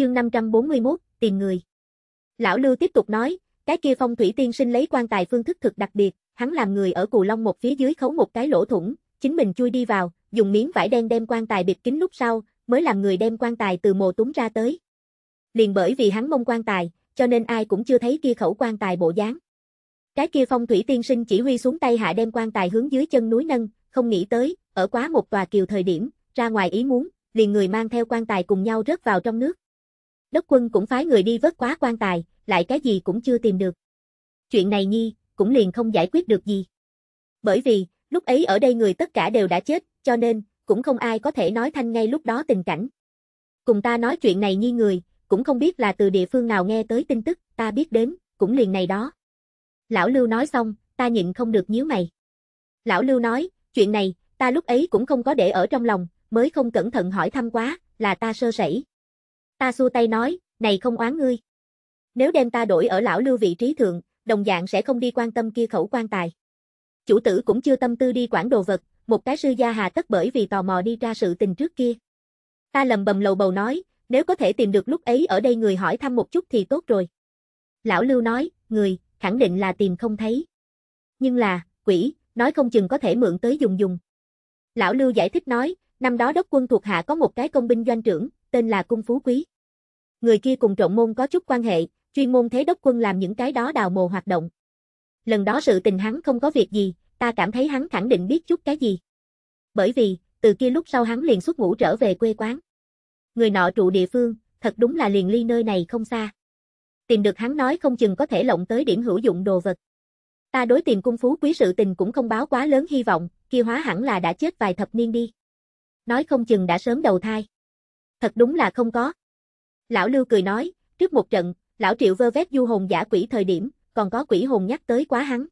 chương 541, tìm người. Lão Lưu tiếp tục nói, cái kia phong thủy tiên sinh lấy quan tài phương thức thực đặc biệt, hắn làm người ở cù long một phía dưới khấu một cái lỗ thủng, chính mình chui đi vào, dùng miếng vải đen đem quan tài bịt kín lúc sau, mới làm người đem quan tài từ mồ túng ra tới. Liền bởi vì hắn mông quan tài, cho nên ai cũng chưa thấy kia khẩu quan tài bộ dáng. Cái kia phong thủy tiên sinh chỉ huy xuống tay hạ đem quan tài hướng dưới chân núi nâng, không nghĩ tới, ở quá một tòa kiều thời điểm, ra ngoài ý muốn, liền người mang theo quan tài cùng nhau rớt vào trong nước đất quân cũng phái người đi vớt quá quan tài, lại cái gì cũng chưa tìm được. Chuyện này nhi, cũng liền không giải quyết được gì. Bởi vì, lúc ấy ở đây người tất cả đều đã chết, cho nên, cũng không ai có thể nói thanh ngay lúc đó tình cảnh. Cùng ta nói chuyện này nhi người, cũng không biết là từ địa phương nào nghe tới tin tức, ta biết đến, cũng liền này đó. Lão Lưu nói xong, ta nhịn không được nhíu mày. Lão Lưu nói, chuyện này, ta lúc ấy cũng không có để ở trong lòng, mới không cẩn thận hỏi thăm quá, là ta sơ sẩy, Ta xua tay nói, này không oán ngươi. Nếu đem ta đổi ở lão lưu vị trí thượng, đồng dạng sẽ không đi quan tâm kia khẩu quan tài. Chủ tử cũng chưa tâm tư đi quản đồ vật, một cái sư gia hà tất bởi vì tò mò đi ra sự tình trước kia. Ta lầm bầm lầu bầu nói, nếu có thể tìm được lúc ấy ở đây người hỏi thăm một chút thì tốt rồi. Lão Lưu nói, người, khẳng định là tìm không thấy. Nhưng là, quỷ, nói không chừng có thể mượn tới dùng dùng. Lão Lưu giải thích nói, năm đó đốc quân thuộc hạ có một cái công binh doanh trưởng, tên là Cung Phú Quý. Người kia cùng trộn môn có chút quan hệ, chuyên môn thế đốc quân làm những cái đó đào mồ hoạt động. Lần đó sự tình hắn không có việc gì, ta cảm thấy hắn khẳng định biết chút cái gì. Bởi vì, từ kia lúc sau hắn liền xuất ngũ trở về quê quán. Người nọ trụ địa phương, thật đúng là liền ly nơi này không xa. Tìm được hắn nói không chừng có thể lộng tới điểm hữu dụng đồ vật. Ta đối tìm cung phú quý sự tình cũng không báo quá lớn hy vọng, kia hóa hẳn là đã chết vài thập niên đi. Nói không chừng đã sớm đầu thai. Thật đúng là không có. Lão Lưu cười nói, trước một trận, lão Triệu vơ vét du hồn giả quỷ thời điểm, còn có quỷ hồn nhắc tới quá hắn.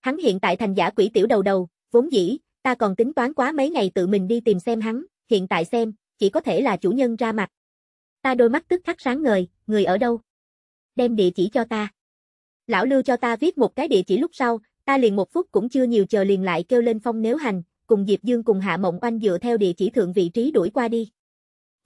Hắn hiện tại thành giả quỷ tiểu đầu đầu, vốn dĩ, ta còn tính toán quá mấy ngày tự mình đi tìm xem hắn, hiện tại xem, chỉ có thể là chủ nhân ra mặt. Ta đôi mắt tức khắc sáng ngời, người ở đâu? Đem địa chỉ cho ta. Lão Lưu cho ta viết một cái địa chỉ lúc sau, ta liền một phút cũng chưa nhiều chờ liền lại kêu lên phong nếu hành, cùng Diệp Dương cùng Hạ Mộng Oanh dựa theo địa chỉ thượng vị trí đuổi qua đi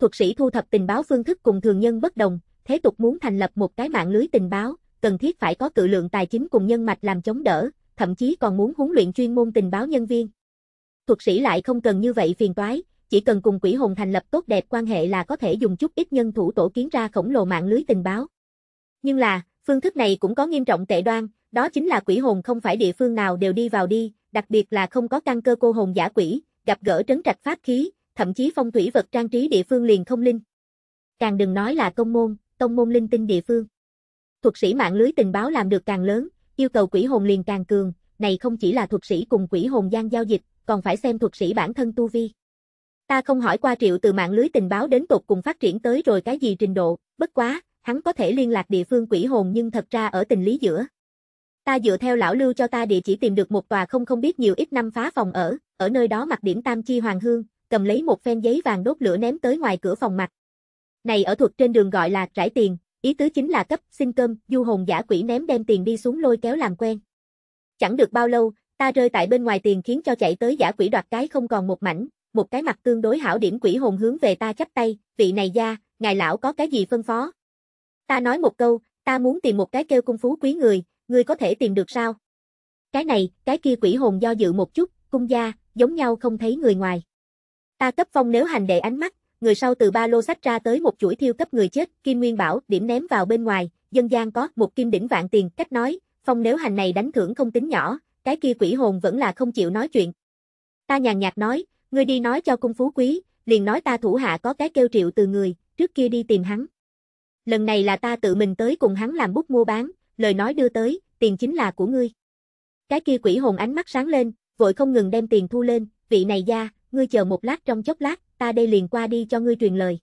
thuật sĩ thu thập tình báo phương thức cùng thường nhân bất đồng, thế tục muốn thành lập một cái mạng lưới tình báo, cần thiết phải có cự lượng tài chính cùng nhân mạch làm chống đỡ, thậm chí còn muốn huấn luyện chuyên môn tình báo nhân viên. Thuật sĩ lại không cần như vậy phiền toái, chỉ cần cùng quỷ hồn thành lập tốt đẹp quan hệ là có thể dùng chút ít nhân thủ tổ kiến ra khổng lồ mạng lưới tình báo. Nhưng là, phương thức này cũng có nghiêm trọng tệ đoan, đó chính là quỷ hồn không phải địa phương nào đều đi vào đi, đặc biệt là không có căn cơ cô hồn giả quỷ, gặp gỡ trấn trạch pháp khí, thậm chí phong thủy vật trang trí địa phương liền không linh. Càng đừng nói là công môn, tông môn linh tinh địa phương. Thuật sĩ mạng lưới tình báo làm được càng lớn, yêu cầu quỷ hồn liền càng cường, này không chỉ là thuật sĩ cùng quỷ hồn gian giao dịch, còn phải xem thuật sĩ bản thân tu vi. Ta không hỏi qua triệu từ mạng lưới tình báo đến tục cùng phát triển tới rồi cái gì trình độ, bất quá, hắn có thể liên lạc địa phương quỷ hồn nhưng thật ra ở tình lý giữa. Ta dựa theo lão lưu cho ta địa chỉ tìm được một tòa không không biết nhiều ít năm phá phòng ở, ở nơi đó mặc điểm tam chi hoàng hương, cầm lấy một phen giấy vàng đốt lửa ném tới ngoài cửa phòng mặt. Này ở thuật trên đường gọi là trải tiền, ý tứ chính là cấp, xin cơm, du hồn giả quỷ ném đem tiền đi xuống lôi kéo làm quen. Chẳng được bao lâu, ta rơi tại bên ngoài tiền khiến cho chạy tới giả quỷ đoạt cái không còn một mảnh, một cái mặt tương đối hảo điểm quỷ hồn hướng về ta chắp tay, vị này gia, ngài lão có cái gì phân phó? Ta nói một câu, ta muốn tìm một cái kêu cung phú quý người, ngươi có thể tìm được sao? Cái này, cái kia quỷ hồn do dự một chút, cung gia, giống nhau không thấy người ngoài. Ta cấp phong nếu hành đệ ánh mắt, người sau từ ba lô sách ra tới một chuỗi thiêu cấp người chết, Kim Nguyên Bảo điểm ném vào bên ngoài, dân gian có một kim đỉnh vạn tiền, cách nói, phong nếu hành này đánh thưởng không tính nhỏ, cái kia quỷ hồn vẫn là không chịu nói chuyện. Ta nhàn nhạt nói, ngươi đi nói cho cung phú quý, liền nói ta thủ hạ có cái kêu triệu từ người, trước kia đi tìm hắn. Lần này là ta tự mình tới cùng hắn làm bút mua bán, lời nói đưa tới, tiền chính là của ngươi. Cái kia quỷ hồn ánh mắt sáng lên, vội không ngừng đem tiền thu lên, vị này gia, ngươi chờ một lát trong chốc lát, ta đây liền qua đi cho ngươi truyền lời.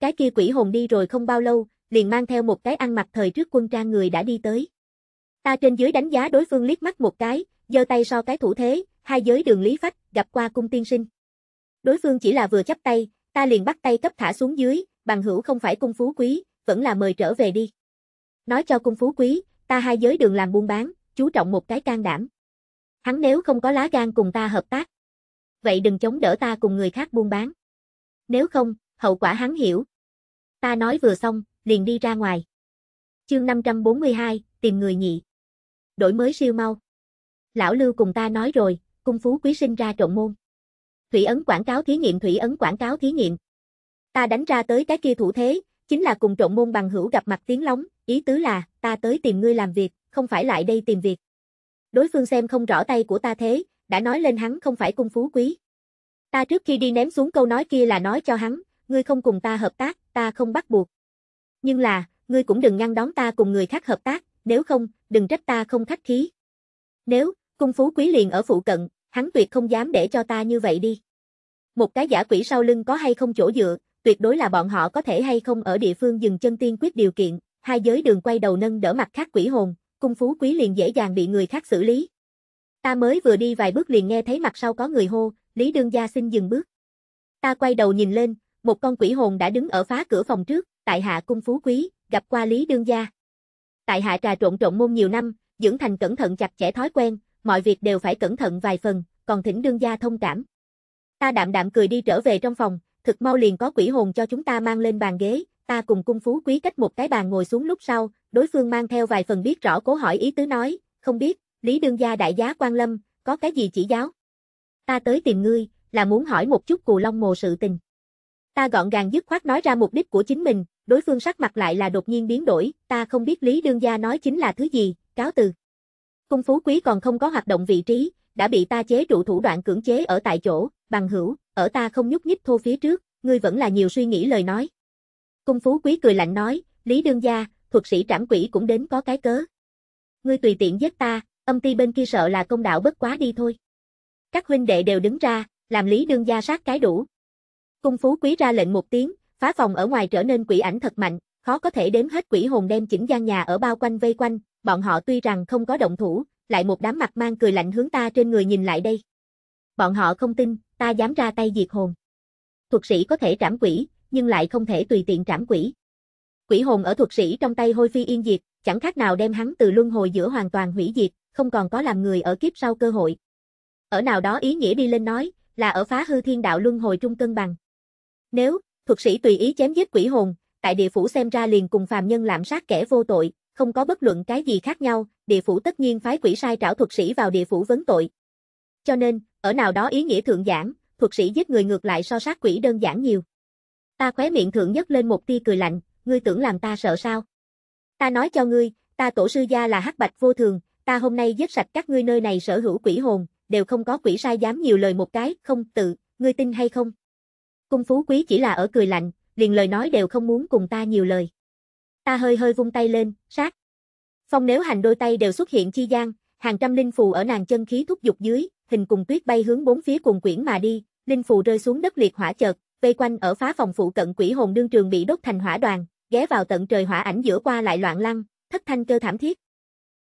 Cái kia quỷ hồn đi rồi không bao lâu, liền mang theo một cái ăn mặc thời trước quân trang người đã đi tới. Ta trên dưới đánh giá đối phương liếc mắt một cái, giơ tay so cái thủ thế, hai giới đường lý phách, gặp qua cung tiên sinh. Đối phương chỉ là vừa chắp tay, ta liền bắt tay cấp thả xuống dưới, bằng hữu không phải cung phú quý, vẫn là mời trở về đi. Nói cho cung phú quý, ta hai giới đường làm buôn bán, chú trọng một cái can đảm. Hắn nếu không có lá gan cùng ta hợp tác, vậy đừng chống đỡ ta cùng người khác buôn bán. Nếu không, hậu quả hắn hiểu. Ta nói vừa xong, liền đi ra ngoài. Chương 542, tìm người nhị. Đổi mới siêu mau. Lão Lưu cùng ta nói rồi, cung phú quý sinh ra trộn môn. Thủy ấn quảng cáo thí nghiệm thủy ấn quảng cáo thí nghiệm. Ta đánh ra tới cái kia thủ thế, chính là cùng trộn môn bằng hữu gặp mặt tiếng lóng, ý tứ là, ta tới tìm ngươi làm việc, không phải lại đây tìm việc. Đối phương xem không rõ tay của ta thế, đã nói lên hắn không phải cung phú quý. Ta trước khi đi ném xuống câu nói kia là nói cho hắn, ngươi không cùng ta hợp tác, ta không bắt buộc. Nhưng là, ngươi cũng đừng ngăn đón ta cùng người khác hợp tác, nếu không, đừng trách ta không khách khí. Nếu, cung phú quý liền ở phụ cận, hắn tuyệt không dám để cho ta như vậy đi. Một cái giả quỷ sau lưng có hay không chỗ dựa, tuyệt đối là bọn họ có thể hay không ở địa phương dừng chân tiên quyết điều kiện, hai giới đường quay đầu nâng đỡ mặt khác quỷ hồn, cung phú quý liền dễ dàng bị người khác xử lý. Ta mới vừa đi vài bước liền nghe thấy mặt sau có người hô, Lý Đương Gia xin dừng bước. Ta quay đầu nhìn lên, một con quỷ hồn đã đứng ở phá cửa phòng trước, tại hạ cung phú quý, gặp qua Lý Đương Gia. Tại hạ trà trộn trộn môn nhiều năm, dưỡng thành cẩn thận chặt chẽ thói quen, mọi việc đều phải cẩn thận vài phần, còn thỉnh Đương Gia thông cảm. Ta đạm đạm cười đi trở về trong phòng, thực mau liền có quỷ hồn cho chúng ta mang lên bàn ghế, ta cùng cung phú quý cách một cái bàn ngồi xuống lúc sau, đối phương mang theo vài phần biết rõ cố hỏi ý tứ nói, không biết, Lý đương gia đại giá quan lâm, có cái gì chỉ giáo? Ta tới tìm ngươi, là muốn hỏi một chút cù long mồ sự tình. Ta gọn gàng dứt khoát nói ra mục đích của chính mình, đối phương sắc mặt lại là đột nhiên biến đổi, ta không biết Lý đương gia nói chính là thứ gì, cáo từ. Cung phú quý còn không có hoạt động vị trí, đã bị ta chế trụ thủ đoạn cưỡng chế ở tại chỗ, bằng hữu, ở ta không nhúc nhích thô phía trước, ngươi vẫn là nhiều suy nghĩ lời nói. Cung phú quý cười lạnh nói, Lý đương gia, thuật sĩ trảm quỷ cũng đến có cái cớ. Ngươi tùy tiện giết ta, âm ti bên kia sợ là công đạo bất quá đi thôi. Các huynh đệ đều đứng ra, làm lý đương gia sát cái đủ. Cung phú quý ra lệnh một tiếng, phá phòng ở ngoài trở nên quỷ ảnh thật mạnh, khó có thể đếm hết quỷ hồn đem chỉnh gian nhà ở bao quanh vây quanh, bọn họ tuy rằng không có động thủ, lại một đám mặt mang cười lạnh hướng ta trên người nhìn lại đây. Bọn họ không tin, ta dám ra tay diệt hồn. Thuật sĩ có thể trảm quỷ, nhưng lại không thể tùy tiện trảm quỷ. Quỷ hồn ở thuật sĩ trong tay hôi phi yên diệt, chẳng khác nào đem hắn từ luân hồi giữa hoàn toàn hủy diệt, không còn có làm người ở kiếp sau cơ hội. Ở nào đó ý nghĩa đi lên nói, là ở phá hư thiên đạo luân hồi trung cân bằng. Nếu, thuật sĩ tùy ý chém giết quỷ hồn, tại địa phủ xem ra liền cùng phàm nhân lạm sát kẻ vô tội, không có bất luận cái gì khác nhau, địa phủ tất nhiên phái quỷ sai trảo thuật sĩ vào địa phủ vấn tội. Cho nên, ở nào đó ý nghĩa thượng giảng, thuật sĩ giết người ngược lại so sát quỷ đơn giản nhiều. Ta khóe miệng thượng nhất lên một tia cười lạnh, ngươi tưởng làm ta sợ sao? Ta nói cho ngươi, ta tổ sư gia là hắc bạch vô thường, ta hôm nay giết sạch các ngươi nơi này sở hữu quỷ hồn, đều không có quỷ sai dám nhiều lời một cái, không tự, ngươi tin hay không? Cung phú quý chỉ là ở cười lạnh, liền lời nói đều không muốn cùng ta nhiều lời. Ta hơi hơi vung tay lên, sát. Phong nếu hành đôi tay đều xuất hiện chi gian, hàng trăm linh phù ở nàng chân khí thúc dục dưới, hình cùng tuyết bay hướng bốn phía cuồng quyển mà đi, linh phù rơi xuống đất liệt hỏa chợt, vây quanh ở phá phòng phụ cận quỷ hồn đương trường bị đốt thành hỏa đoàn, ghé vào tận trời hỏa ảnh giữa qua lại loạn lăng, thất thanh cơ thảm thiết.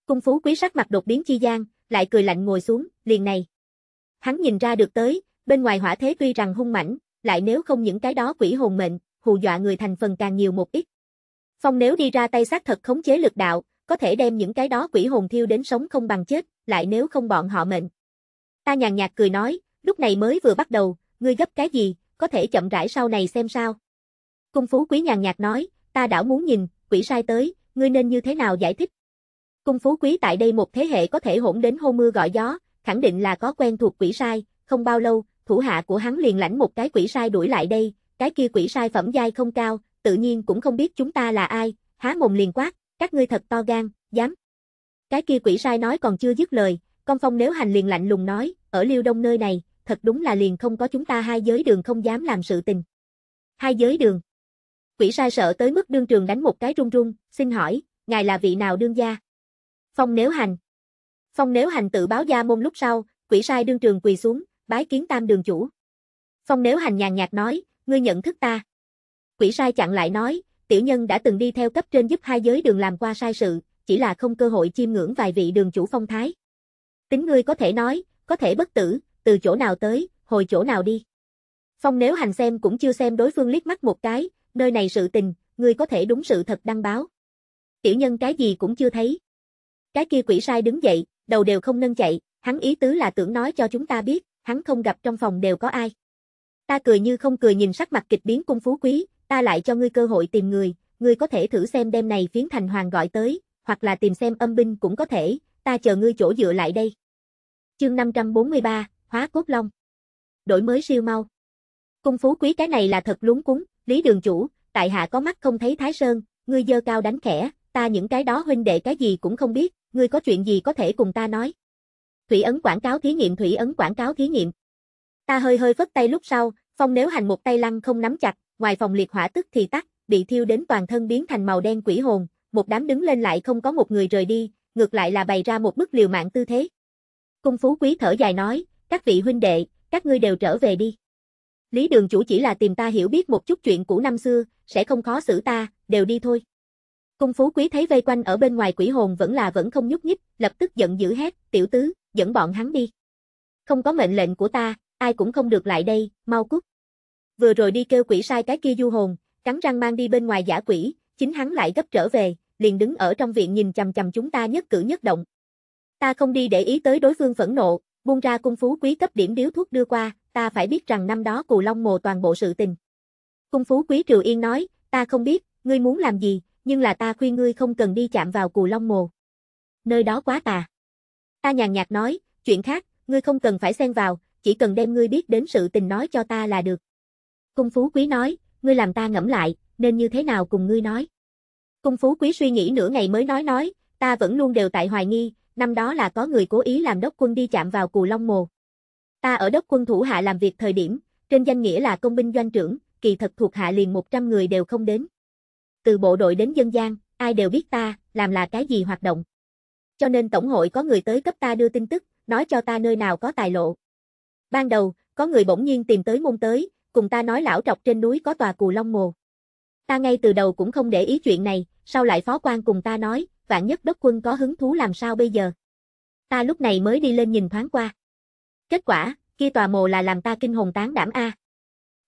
Cung phú quý sắc mặt đột biến chi gian, lại cười lạnh ngồi xuống, liền này. Hắn nhìn ra được tới, bên ngoài hỏa thế tuy rằng hung mãnh, lại nếu không những cái đó quỷ hồn mệnh, hù dọa người thành phần càng nhiều một ít. Phong nếu đi ra tay sát thật khống chế lực đạo, có thể đem những cái đó quỷ hồn thiêu đến sống không bằng chết, lại nếu không bọn họ mệnh. Ta nhàn nhạt cười nói, lúc này mới vừa bắt đầu, ngươi gấp cái gì, có thể chậm rãi sau này xem sao. Cung phú quý nhàn nhạt nói, ta đảo muốn nhìn, quỷ sai tới, ngươi nên như thế nào giải thích. Cung phú quý tại đây một thế hệ có thể hỗn đến hô mưa gọi gió, khẳng định là có quen thuộc quỷ sai, không bao lâu, thủ hạ của hắn liền lãnh một cái quỷ sai đuổi lại đây, cái kia quỷ sai phẩm giai không cao, tự nhiên cũng không biết chúng ta là ai, há mồm liền quát, các ngươi thật to gan, dám. Cái kia quỷ sai nói còn chưa dứt lời, công phong nếu hành liền lạnh lùng nói, ở liêu đông nơi này, thật đúng là liền không có chúng ta hai giới đường không dám làm sự tình. Hai giới đường. Quỷ sai sợ tới mức đương trường đánh một cái run run, xin hỏi, ngài là vị nào đương gia? Phong Nếu Hành Phong Nếu Hành tự báo gia môn lúc sau, quỷ sai đương trường quỳ xuống, bái kiến tam đường chủ. Phong Nếu Hành nhàn nhạt nói, ngươi nhận thức ta. Quỷ sai chặn lại nói, tiểu nhân đã từng đi theo cấp trên giúp hai giới đường làm qua sai sự, chỉ là không cơ hội chiêm ngưỡng vài vị đường chủ phong thái. Tính ngươi có thể nói, có thể bất tử, từ chỗ nào tới, hồi chỗ nào đi. Phong Nếu Hành xem cũng chưa xem đối phương liếc mắt một cái, nơi này sự tình, ngươi có thể đúng sự thật đăng báo. Tiểu nhân cái gì cũng chưa thấy. Cái kia quỷ sai đứng dậy, đầu đều không nâng chạy, hắn ý tứ là tưởng nói cho chúng ta biết, hắn không gặp trong phòng đều có ai. Ta cười như không cười nhìn sắc mặt kịch biến cung phú quý, ta lại cho ngươi cơ hội tìm người, ngươi có thể thử xem đêm này phiến thành hoàng gọi tới, hoặc là tìm xem âm binh cũng có thể, ta chờ ngươi chỗ dựa lại đây. Chương 543, Hóa Cốt Long Đổi mới siêu mau Cung phú quý cái này là thật lúng cúng, Lý Đường Chủ, tại hạ có mắt không thấy Thái Sơn, ngươi dơ cao đánh khẽ, ta những cái đó huynh đệ cái gì cũng không biết, ngươi có chuyện gì có thể cùng ta nói? Thủy ấn quảng cáo thí nghiệm Thủy ấn quảng cáo thí nghiệm. Ta hơi hơi phất tay lúc sau, phong nếu hành một tay lăng không nắm chặt, ngoài phòng liệt hỏa tức thì tắt, bị thiêu đến toàn thân biến thành màu đen quỷ hồn, một đám đứng lên lại không có một người rời đi, ngược lại là bày ra một bức liều mạng tư thế. Cung phú quý thở dài nói, các vị huynh đệ, các ngươi đều trở về đi. Lý đường chủ chỉ là tìm ta hiểu biết một chút chuyện cũ năm xưa, sẽ không khó xử ta, đều đi thôi. Cung phú quý thấy vây quanh ở bên ngoài quỷ hồn vẫn là vẫn không nhúc nhích, lập tức giận dữ hét, tiểu tứ, dẫn bọn hắn đi. Không có mệnh lệnh của ta, ai cũng không được lại đây, mau cút. Vừa rồi đi kêu quỷ sai cái kia du hồn, cắn răng mang đi bên ngoài giả quỷ, chính hắn lại gấp trở về, liền đứng ở trong viện nhìn chằm chằm chúng ta nhất cử nhất động. Ta không đi để ý tới đối phương phẫn nộ, buông ra cung phú quý cấp điểm điếu thuốc đưa qua, ta phải biết rằng năm đó cù long mồ toàn bộ sự tình. Cung phú quý Triều Yên nói, ta không biết, ngươi muốn làm gì, nhưng là ta khuyên ngươi không cần đi chạm vào cù long mồ. Nơi đó quá tà. Ta nhàn nhạt nói, chuyện khác, ngươi không cần phải xen vào, chỉ cần đem ngươi biết đến sự tình nói cho ta là được. Cung Phú Quý nói, ngươi làm ta ngẫm lại, nên như thế nào cùng ngươi nói. Cung Phú Quý suy nghĩ nửa ngày mới nói nói, ta vẫn luôn đều tại hoài nghi, năm đó là có người cố ý làm đốc quân đi chạm vào cù long mồ. Ta ở đốc quân thủ hạ làm việc thời điểm, trên danh nghĩa là công binh doanh trưởng, kỳ thật thuộc hạ liền 100 người đều không đến từ bộ đội đến dân gian, ai đều biết ta, làm là cái gì hoạt động. Cho nên tổng hội có người tới cấp ta đưa tin tức, nói cho ta nơi nào có tài lộ. Ban đầu, có người bỗng nhiên tìm tới môn tới, cùng ta nói lão trọc trên núi có tòa cù long mồ. Ta ngay từ đầu cũng không để ý chuyện này, sau lại phó quan cùng ta nói, vạn nhất đốc quân có hứng thú làm sao bây giờ. Ta lúc này mới đi lên nhìn thoáng qua. Kết quả, kia tòa mồ là làm ta kinh hồn tán đảm a.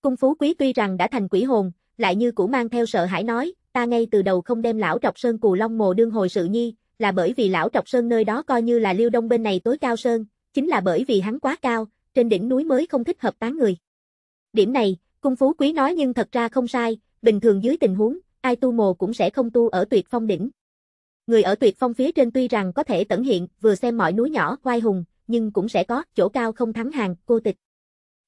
Cung phú quý tuy rằng đã thành quỷ hồn, lại như cũ mang theo sợ hãi nói, ta ngay từ đầu không đem lão trọc sơn cù long mồ đương hồi sự nhi, là bởi vì lão trọc sơn nơi đó coi như là liêu đông bên này tối cao sơn, chính là bởi vì hắn quá cao, trên đỉnh núi mới không thích hợp tán người. Điểm này, cung phú quý nói nhưng thật ra không sai, bình thường dưới tình huống, ai tu mồ cũng sẽ không tu ở tuyệt phong đỉnh. Người ở tuyệt phong phía trên tuy rằng có thể tẩn hiện, vừa xem mọi núi nhỏ, oai hùng, nhưng cũng sẽ có, chỗ cao không thắng hàng, cô tịch.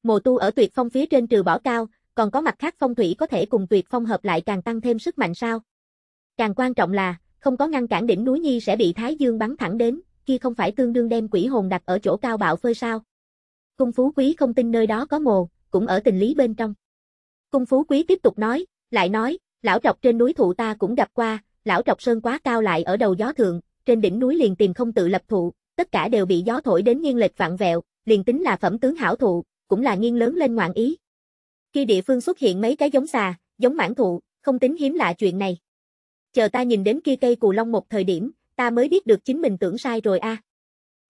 Mồ tu ở tuyệt phong phía trên trừ bỏ cao, còn có mặt khác phong thủy có thể cùng tuyệt phong hợp lại càng tăng thêm sức mạnh sao? Càng quan trọng là, không có ngăn cản đỉnh núi Nhi sẽ bị Thái Dương bắn thẳng đến, kia không phải tương đương đem quỷ hồn đặt ở chỗ cao bạo phơi sao? Cung Phú Quý không tin nơi đó có mồ, cũng ở tình lý bên trong. Cung Phú Quý tiếp tục nói, lại nói, lão trọc trên núi thụ ta cũng gặp qua, lão trọc sơn quá cao lại ở đầu gió thượng, trên đỉnh núi liền tìm không tự lập thụ, tất cả đều bị gió thổi đến nghiêng lệch vặn vẹo, liền tính là phẩm tướng hảo thụ, cũng là nghiêng lớn lên ngoạn ý. Khi địa phương xuất hiện mấy cái giống xà, giống mãn thụ, không tính hiếm lạ chuyện này. Chờ ta nhìn đến kia cây cù long một thời điểm, ta mới biết được chính mình tưởng sai rồi a. À.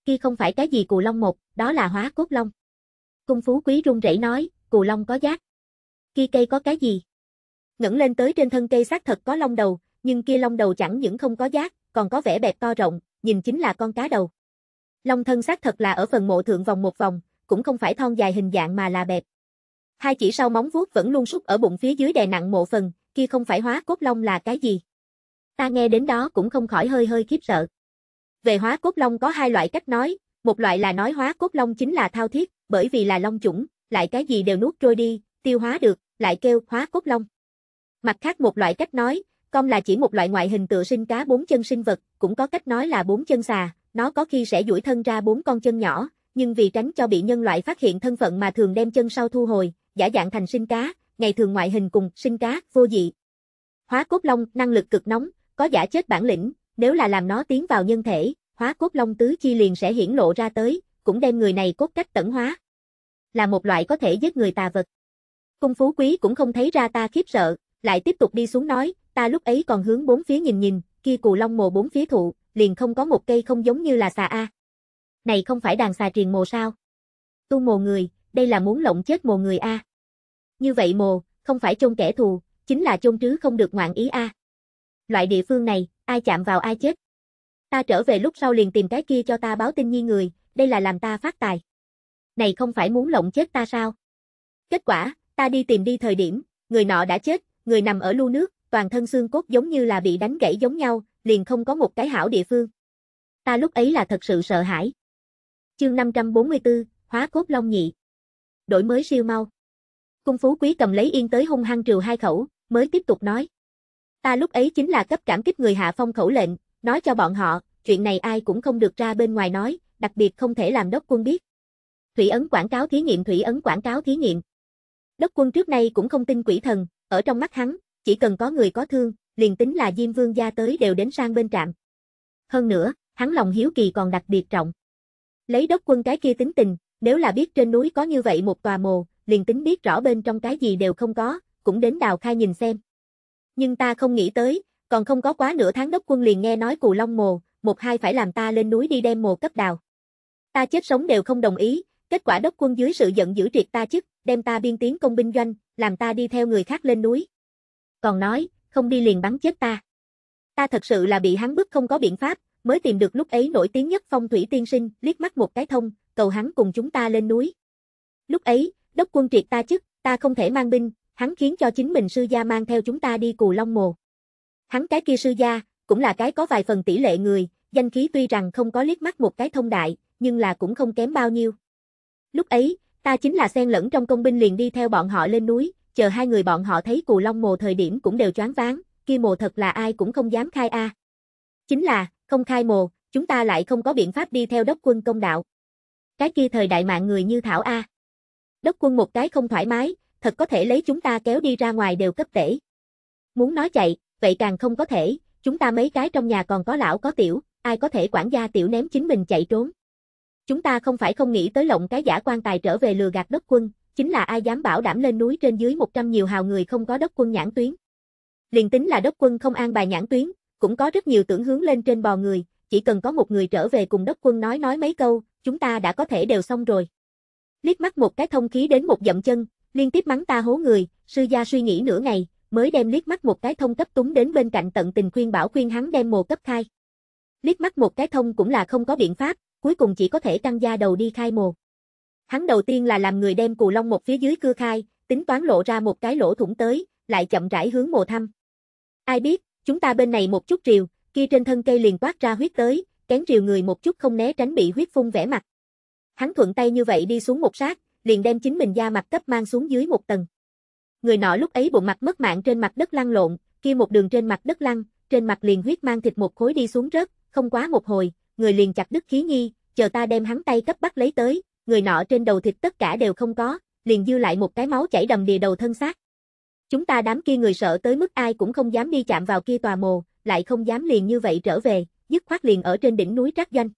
Kia không phải cái gì cù long một, đó là hóa cốt long. Cung phú quý run rẩy nói, cù long có giác. Kia cây có cái gì? Ngẩng lên tới trên thân cây xác thật có long đầu, nhưng kia long đầu chẳng những không có giác, còn có vẻ bẹp to rộng, nhìn chính là con cá đầu. Long thân xác thật là ở phần mộ thượng vòng một vòng, cũng không phải thon dài hình dạng mà là bẹp, Hai chỉ sau móng vuốt vẫn luôn súc ở bụng phía dưới đè nặng mộ phần, kia không phải hóa cốt long là cái gì. Ta nghe đến đó cũng không khỏi hơi hơi khiếp sợ. Về hóa cốt long có hai loại cách nói, một loại là nói hóa cốt long chính là thao thiết, bởi vì là long chủng, lại cái gì đều nuốt trôi đi, tiêu hóa được, lại kêu hóa cốt long. Mặt khác một loại cách nói, con là chỉ một loại ngoại hình tựa sinh cá bốn chân sinh vật, cũng có cách nói là bốn chân xà, nó có khi sẽ duỗi thân ra bốn con chân nhỏ, nhưng vì tránh cho bị nhân loại phát hiện thân phận mà thường đem chân sau thu hồi, giả dạng thành sinh cá, ngày thường ngoại hình cùng sinh cá vô dị. Hóa cốt long, năng lực cực nóng, có giả chết bản lĩnh, nếu là làm nó tiến vào nhân thể, hóa cốt long tứ chi liền sẽ hiển lộ ra tới, cũng đem người này cốt cách tẩn hóa. Là một loại có thể giết người tà vật. Cung phú quý cũng không thấy ra ta khiếp sợ, lại tiếp tục đi xuống nói, ta lúc ấy còn hướng bốn phía nhìn nhìn, kia cù long mồ bốn phía thụ, liền không có một cây không giống như là xà A. Này không phải đàn xà truyền mồ sao? Tu mồ người, đây là muốn lộng chết mồ người a. Như vậy mồ, không phải chôn kẻ thù, chính là chôn trứ không được ngoạn ý a. Loại địa phương này, ai chạm vào ai chết. Ta trở về lúc sau liền tìm cái kia cho ta báo tin nhi người, đây là làm ta phát tài. Này không phải muốn lộng chết ta sao? Kết quả, ta đi tìm đi thời điểm, người nọ đã chết, người nằm ở lu nước, toàn thân xương cốt giống như là bị đánh gãy giống nhau, liền không có một cái hảo địa phương. Ta lúc ấy là thật sự sợ hãi. Chương 544, Hóa cốt Long Nhị đổi mới siêu mau. Cung phú quý cầm lấy yên tới hung hăng trừ hai khẩu, mới tiếp tục nói. Ta lúc ấy chính là cấp cảm kích người hạ phong khẩu lệnh, nói cho bọn họ, chuyện này ai cũng không được ra bên ngoài nói, đặc biệt không thể làm đốc quân biết. Thủy ấn quảng cáo thí nghiệm Thủy ấn quảng cáo thí nghiệm. Đốc quân trước nay cũng không tin quỷ thần, ở trong mắt hắn, chỉ cần có người có thương, liền tính là Diêm Vương gia tới đều đến sang bên trạm. Hơn nữa, hắn lòng hiếu kỳ còn đặc biệt trọng. Lấy đốc quân cái kia tính tình, nếu là biết trên núi có như vậy một tòa mồ, liền tính biết rõ bên trong cái gì đều không có, cũng đến đào khai nhìn xem. Nhưng ta không nghĩ tới, còn không có quá nửa tháng đốc quân liền nghe nói cù long mồ, một hai phải làm ta lên núi đi đem mồ cấp đào. Ta chết sống đều không đồng ý, kết quả đốc quân dưới sự giận dữ triệt ta chức, đem ta biên tiến công binh doanh, làm ta đi theo người khác lên núi. Còn nói, không đi liền bắn chết ta. Ta thật sự là bị hắn bức không có biện pháp, mới tìm được lúc ấy nổi tiếng nhất phong thủy tiên sinh, liếc mắt một cái thông, cầu hắn cùng chúng ta lên núi. Lúc ấy, đốc quân triệt ta chức, ta không thể mang binh, hắn khiến cho chính mình sư gia mang theo chúng ta đi cù long mồ. Hắn cái kia sư gia, cũng là cái có vài phần tỷ lệ người, danh khí tuy rằng không có liếc mắt một cái thông đại, nhưng là cũng không kém bao nhiêu. Lúc ấy, ta chính là xen lẫn trong công binh liền đi theo bọn họ lên núi, chờ hai người bọn họ thấy cù long mồ thời điểm cũng đều choáng váng, kia mồ thật là ai cũng không dám khai a. Chính là, không khai mồ, chúng ta lại không có biện pháp đi theo đốc quân công đạo. Cái kia thời đại mạng người như Thảo A. đất quân một cái không thoải mái, thật có thể lấy chúng ta kéo đi ra ngoài đều cấp tể. Muốn nói chạy, vậy càng không có thể, chúng ta mấy cái trong nhà còn có lão có tiểu, ai có thể quản gia tiểu ném chính mình chạy trốn. Chúng ta không phải không nghĩ tới lộng cái giả quan tài trở về lừa gạt đất quân, chính là ai dám bảo đảm lên núi trên dưới 100 nhiều hào người không có đất quân nhãn tuyến. Liền tính là đất quân không an bài nhãn tuyến, cũng có rất nhiều tưởng hướng lên trên bò người, chỉ cần có một người trở về cùng đất quân nói nói mấy câu, chúng ta đã có thể đều xong rồi. Liếc mắt một cái thông khí đến một dậm chân, liên tiếp mắng ta hố người, sư gia suy nghĩ nửa ngày, mới đem liếc mắt một cái thông cấp túng đến bên cạnh tận tình khuyên bảo khuyên hắn đem mồ cấp khai. Liếc mắt một cái thông cũng là không có biện pháp, cuối cùng chỉ có thể căng da đầu đi khai mồ. Hắn đầu tiên là làm người đem cù long một phía dưới cưa khai, tính toán lộ ra một cái lỗ thủng tới, lại chậm rãi hướng mồ thăm. Ai biết, chúng ta bên này một chút rìu, kia trên thân cây liền toát ra huyết tới, kén rìu người một chút không né tránh bị huyết phun vẽ mặt. Hắn thuận tay như vậy đi xuống một sát, liền đem chính mình da mặt cấp mang xuống dưới một tầng. Người nọ lúc ấy bụng mặt mất mạng trên mặt đất lăn lộn, kia một đường trên mặt đất lăn, trên mặt liền huyết mang thịt một khối đi xuống rớt, không quá một hồi, người liền chặt đứt khí nhi, chờ ta đem hắn tay cấp bắt lấy tới, người nọ trên đầu thịt tất cả đều không có, liền dư lại một cái máu chảy đầm đìa đầu thân xác. Chúng ta đám kia người sợ tới mức ai cũng không dám đi chạm vào kia tòa mồ, lại không dám liền như vậy trở về, dứt khoát liền ở trên đỉnh núi Trác Doanh.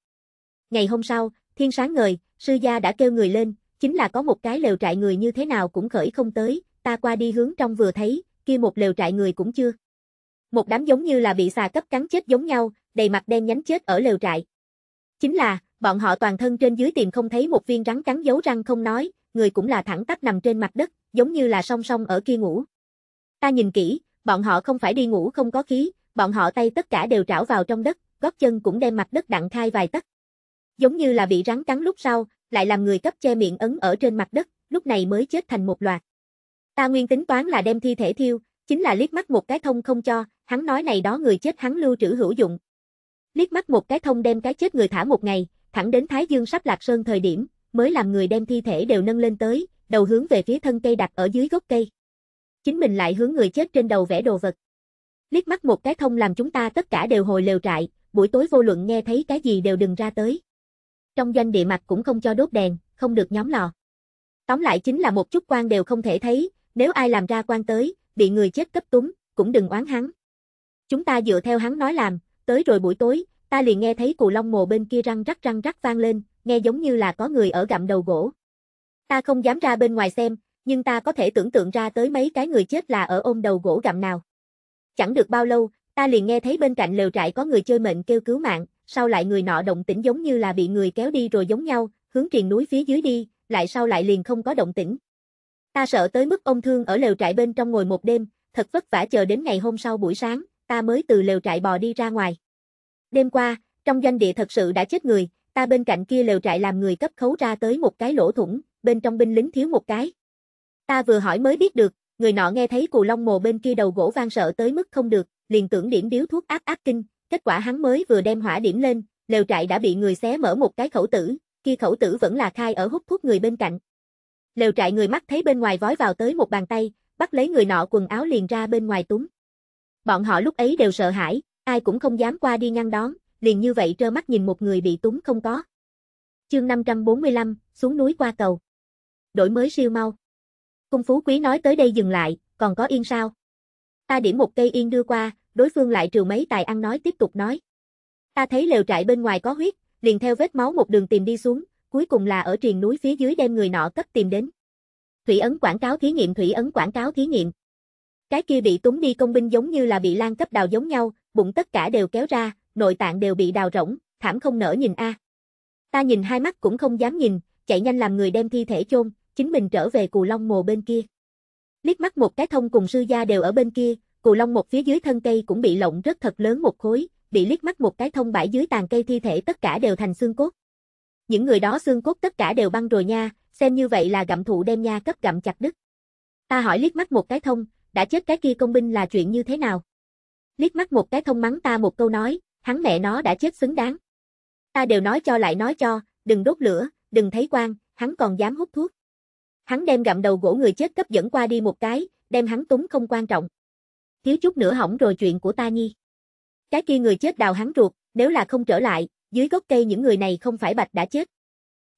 Ngày hôm sau, thiên sáng ngời, sư gia đã kêu người lên, chính là có một cái lều trại người như thế nào cũng khởi không tới, ta qua đi hướng trong vừa thấy, kia một lều trại người cũng chưa. Một đám giống như là bị xà cấp cắn chết giống nhau, đầy mặt đen nhánh chết ở lều trại. Chính là, bọn họ toàn thân trên dưới tìm không thấy một viên rắn cắn dấu răng không nói, người cũng là thẳng tắp nằm trên mặt đất, giống như là song song ở kia ngủ. Ta nhìn kỹ, bọn họ không phải đi ngủ không có khí, bọn họ tay tất cả đều trảo vào trong đất, gót chân cũng đem mặt đất đặng khai vài tấc. Giống như là bị rắn cắn lúc sau, lại làm người cấp che miệng ấn ở trên mặt đất, lúc này mới chết thành một loạt. Ta nguyên tính toán là đem thi thể thiêu, chính là liếc mắt một cái thông không cho, hắn nói này đó người chết hắn lưu trữ hữu dụng. Liếc mắt một cái thông đem cái chết người thả một ngày, thẳng đến Thái Dương sắp lạc sơn thời điểm, mới làm người đem thi thể đều nâng lên tới, đầu hướng về phía thân cây đặt ở dưới gốc cây. Chính mình lại hướng người chết trên đầu vẽ đồ vật. Liếc mắt một cái thông làm chúng ta tất cả đều hồi lều trại, buổi tối vô luận nghe thấy cái gì đều đừng ra tới. Trong doanh địa mặt cũng không cho đốt đèn, không được nhóm lò. Tóm lại chính là một chút quan đều không thể thấy, nếu ai làm ra quan tới, bị người chết cấp túng, cũng đừng oán hắn. Chúng ta dựa theo hắn nói làm, tới rồi buổi tối, ta liền nghe thấy cù long mồ bên kia răng rắc răng rắc vang lên, nghe giống như là có người ở gặm đầu gỗ. Ta không dám ra bên ngoài xem, nhưng ta có thể tưởng tượng ra tới mấy cái người chết là ở ôm đầu gỗ gặm nào. Chẳng được bao lâu, Ta liền nghe thấy bên cạnh lều trại có người chơi mệnh kêu cứu mạng, sau lại người nọ động tĩnh giống như là bị người kéo đi rồi giống nhau, hướng triền núi phía dưới đi, lại sau lại liền không có động tĩnh. Ta sợ tới mức ông thương ở lều trại bên trong ngồi một đêm, thật vất vả chờ đến ngày hôm sau buổi sáng, ta mới từ lều trại bò đi ra ngoài. Đêm qua, trong doanh địa thật sự đã chết người, ta bên cạnh kia lều trại làm người cấp khấu ra tới một cái lỗ thủng, bên trong binh lính thiếu một cái. Ta vừa hỏi mới biết được, người nọ nghe thấy cù long mồ bên kia đầu gỗ vang sợ tới mức không được, liền tưởng điểm điếu thuốc áp áp kinh, kết quả hắn mới vừa đem hỏa điểm lên, lều trại đã bị người xé mở một cái khẩu tử, kia khẩu tử vẫn là khai ở hút thuốc người bên cạnh. Lều trại người mắt thấy bên ngoài vói vào tới một bàn tay, bắt lấy người nọ quần áo liền ra bên ngoài túm. Bọn họ lúc ấy đều sợ hãi, ai cũng không dám qua đi ngăn đón, liền như vậy trơ mắt nhìn một người bị túm không có. Chương 545, xuống núi qua cầu. Đổi mới siêu mau. Cung Phú Quý nói tới đây dừng lại, còn có yên sao? Ta điểm một cây yên đưa qua, đối phương lại trừ mấy tài ăn nói tiếp tục nói. Ta thấy lều trại bên ngoài có huyết, liền theo vết máu một đường tìm đi xuống, cuối cùng là ở triền núi phía dưới đem người nọ cấp tìm đến. Thủy ấn quảng cáo thí nghiệm Thủy ấn quảng cáo thí nghiệm. Cái kia bị túng đi công binh giống như là bị lan cấp đào giống nhau, bụng tất cả đều kéo ra, nội tạng đều bị đào rỗng, thảm không nở nhìn a. Ta nhìn hai mắt cũng không dám nhìn, chạy nhanh làm người đem thi thể chôn, chính mình trở về Cù Long Mồ bên kia liếc mắt một cái thông cùng sư gia đều ở bên kia, cù long một phía dưới thân cây cũng bị lộng rất thật lớn một khối, bị liếc mắt một cái thông bãi dưới tàn cây thi thể tất cả đều thành xương cốt. Những người đó xương cốt tất cả đều băng rồi nha, xem như vậy là gặm thụ đem nha cấp gặm chặt đứt. Ta hỏi liếc mắt một cái thông, đã chết cái kia công binh là chuyện như thế nào? Liếc mắt một cái thông mắng ta một câu nói, hắn mẹ nó đã chết xứng đáng. Ta đều nói cho lại nói cho, đừng đốt lửa, đừng thấy quang, hắn còn dám hút thuốc. Hắn đem gặm đầu gỗ người chết cấp dẫn qua đi một cái, đem hắn túng không quan trọng. Thiếu chút nữa hỏng rồi chuyện của ta nhi. Cái kia người chết đào hắn ruột, nếu là không trở lại, dưới gốc cây những người này không phải bạch đã chết.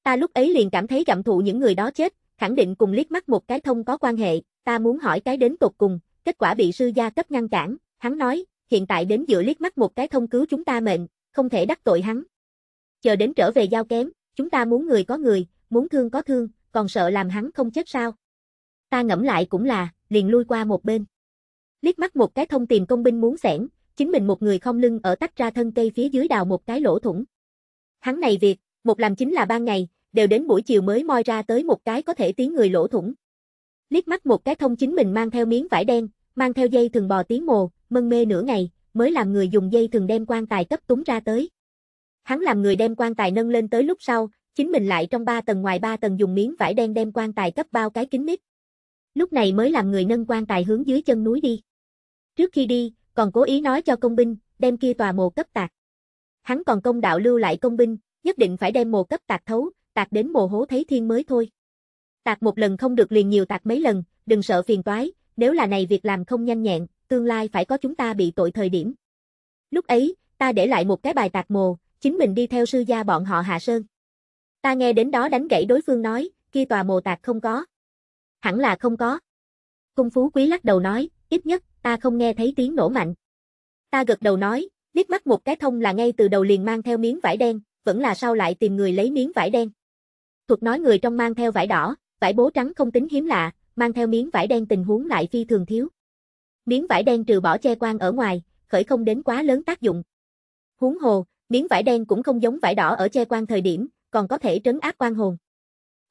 Ta lúc ấy liền cảm thấy gặm thụ những người đó chết, khẳng định cùng liếc mắt một cái thông có quan hệ, ta muốn hỏi cái đến tột cùng, kết quả bị sư gia cấp ngăn cản, hắn nói, hiện tại đến giữa liếc mắt một cái thông cứu chúng ta mệnh, không thể đắc tội hắn. Chờ đến trở về giao kém, chúng ta muốn người có người, muốn thương có thương, còn sợ làm hắn không chết sao? Ta ngẫm lại cũng là, liền lui qua một bên. Liếc mắt một cái thông tìm công binh muốn xẻn, chính mình một người không lưng ở tách ra thân cây phía dưới đào một cái lỗ thủng. Hắn này việc, một làm chính là ban ngày, đều đến buổi chiều mới moi ra tới một cái có thể tiến người lỗ thủng. Liếc mắt một cái thông chính mình mang theo miếng vải đen, mang theo dây thường bò tiếng mồ, mân mê nửa ngày, mới làm người dùng dây thường đem quan tài cấp túng ra tới. Hắn làm người đem quan tài nâng lên tới lúc sau, chính mình lại trong ba tầng ngoài ba tầng dùng miếng vải đen đem quan tài cấp bao cái kín mít. Lúc này mới làm người nâng quan tài hướng dưới chân núi đi. Trước khi đi, còn cố ý nói cho công binh, đem kia tòa mồ cấp tạc. Hắn còn công đạo lưu lại công binh, nhất định phải đem mồ cấp tạc thấu, tạc đến mồ hố thấy thiên mới thôi. Tạc một lần không được liền nhiều tạc mấy lần, đừng sợ phiền toái, nếu là này việc làm không nhanh nhẹn, tương lai phải có chúng ta bị tội thời điểm. Lúc ấy, ta để lại một cái bài tạc mồ, chính mình đi theo sư gia bọn họ hạ sơn. Ta nghe đến đó đánh gãy đối phương nói, kia tòa mồ tạc không có. Hẳn là không có. Cung phú quý lắc đầu nói, ít nhất, ta không nghe thấy tiếng nổ mạnh. Ta gật đầu nói, liếc mắt một cái thông là ngay từ đầu liền mang theo miếng vải đen, vẫn là sao lại tìm người lấy miếng vải đen. Thuật nói người trong mang theo vải đỏ, vải bố trắng không tính hiếm lạ, mang theo miếng vải đen tình huống lại phi thường thiếu. Miếng vải đen trừ bỏ che quang ở ngoài, khởi không đến quá lớn tác dụng. Huống hồ, miếng vải đen cũng không giống vải đỏ ở che quang thời điểm, còn có thể trấn áp quan hồn.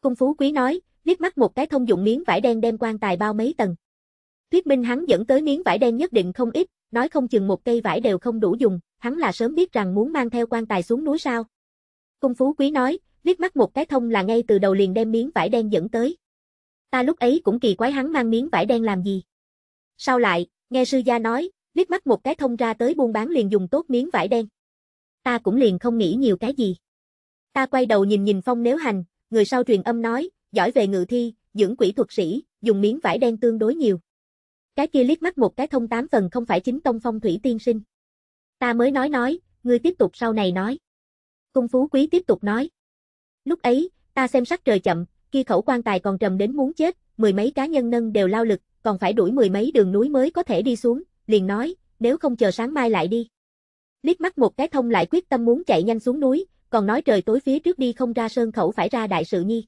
Cung Phú Quý nói, liếc mắt một cái thông dụng miếng vải đen đem quan tài bao mấy tầng. Thuyết minh hắn dẫn tới miếng vải đen nhất định không ít, nói không chừng một cây vải đều không đủ dùng, hắn là sớm biết rằng muốn mang theo quan tài xuống núi sao. Cung Phú Quý nói, liếc mắt một cái thông là ngay từ đầu liền đem miếng vải đen dẫn tới. Ta lúc ấy cũng kỳ quái hắn mang miếng vải đen làm gì. Sau lại, nghe sư gia nói, liếc mắt một cái thông ra tới buôn bán liền dùng tốt miếng vải đen. Ta cũng liền không nghĩ nhiều cái gì. Ta quay đầu nhìn nhìn phong nếu hành, người sau truyền âm nói, giỏi về ngự thi, dưỡng quỷ thuật sĩ, dùng miếng vải đen tương đối nhiều. Cái kia liếc mắt một cái thông tám phần không phải chính tông phong thủy tiên sinh. Ta mới nói nói, ngươi tiếp tục sau này nói. Cung phú quý tiếp tục nói. Lúc ấy, ta xem sắc trời chậm, kia khẩu quan tài còn trầm đến muốn chết, mười mấy cá nhân nâng đều lao lực, còn phải đuổi mười mấy đường núi mới có thể đi xuống, liền nói, nếu không chờ sáng mai lại đi. Liếc mắt một cái thông lại quyết tâm muốn chạy nhanh xuống núi, còn nói trời tối phía trước đi không ra sơn khẩu phải ra đại sự nhi.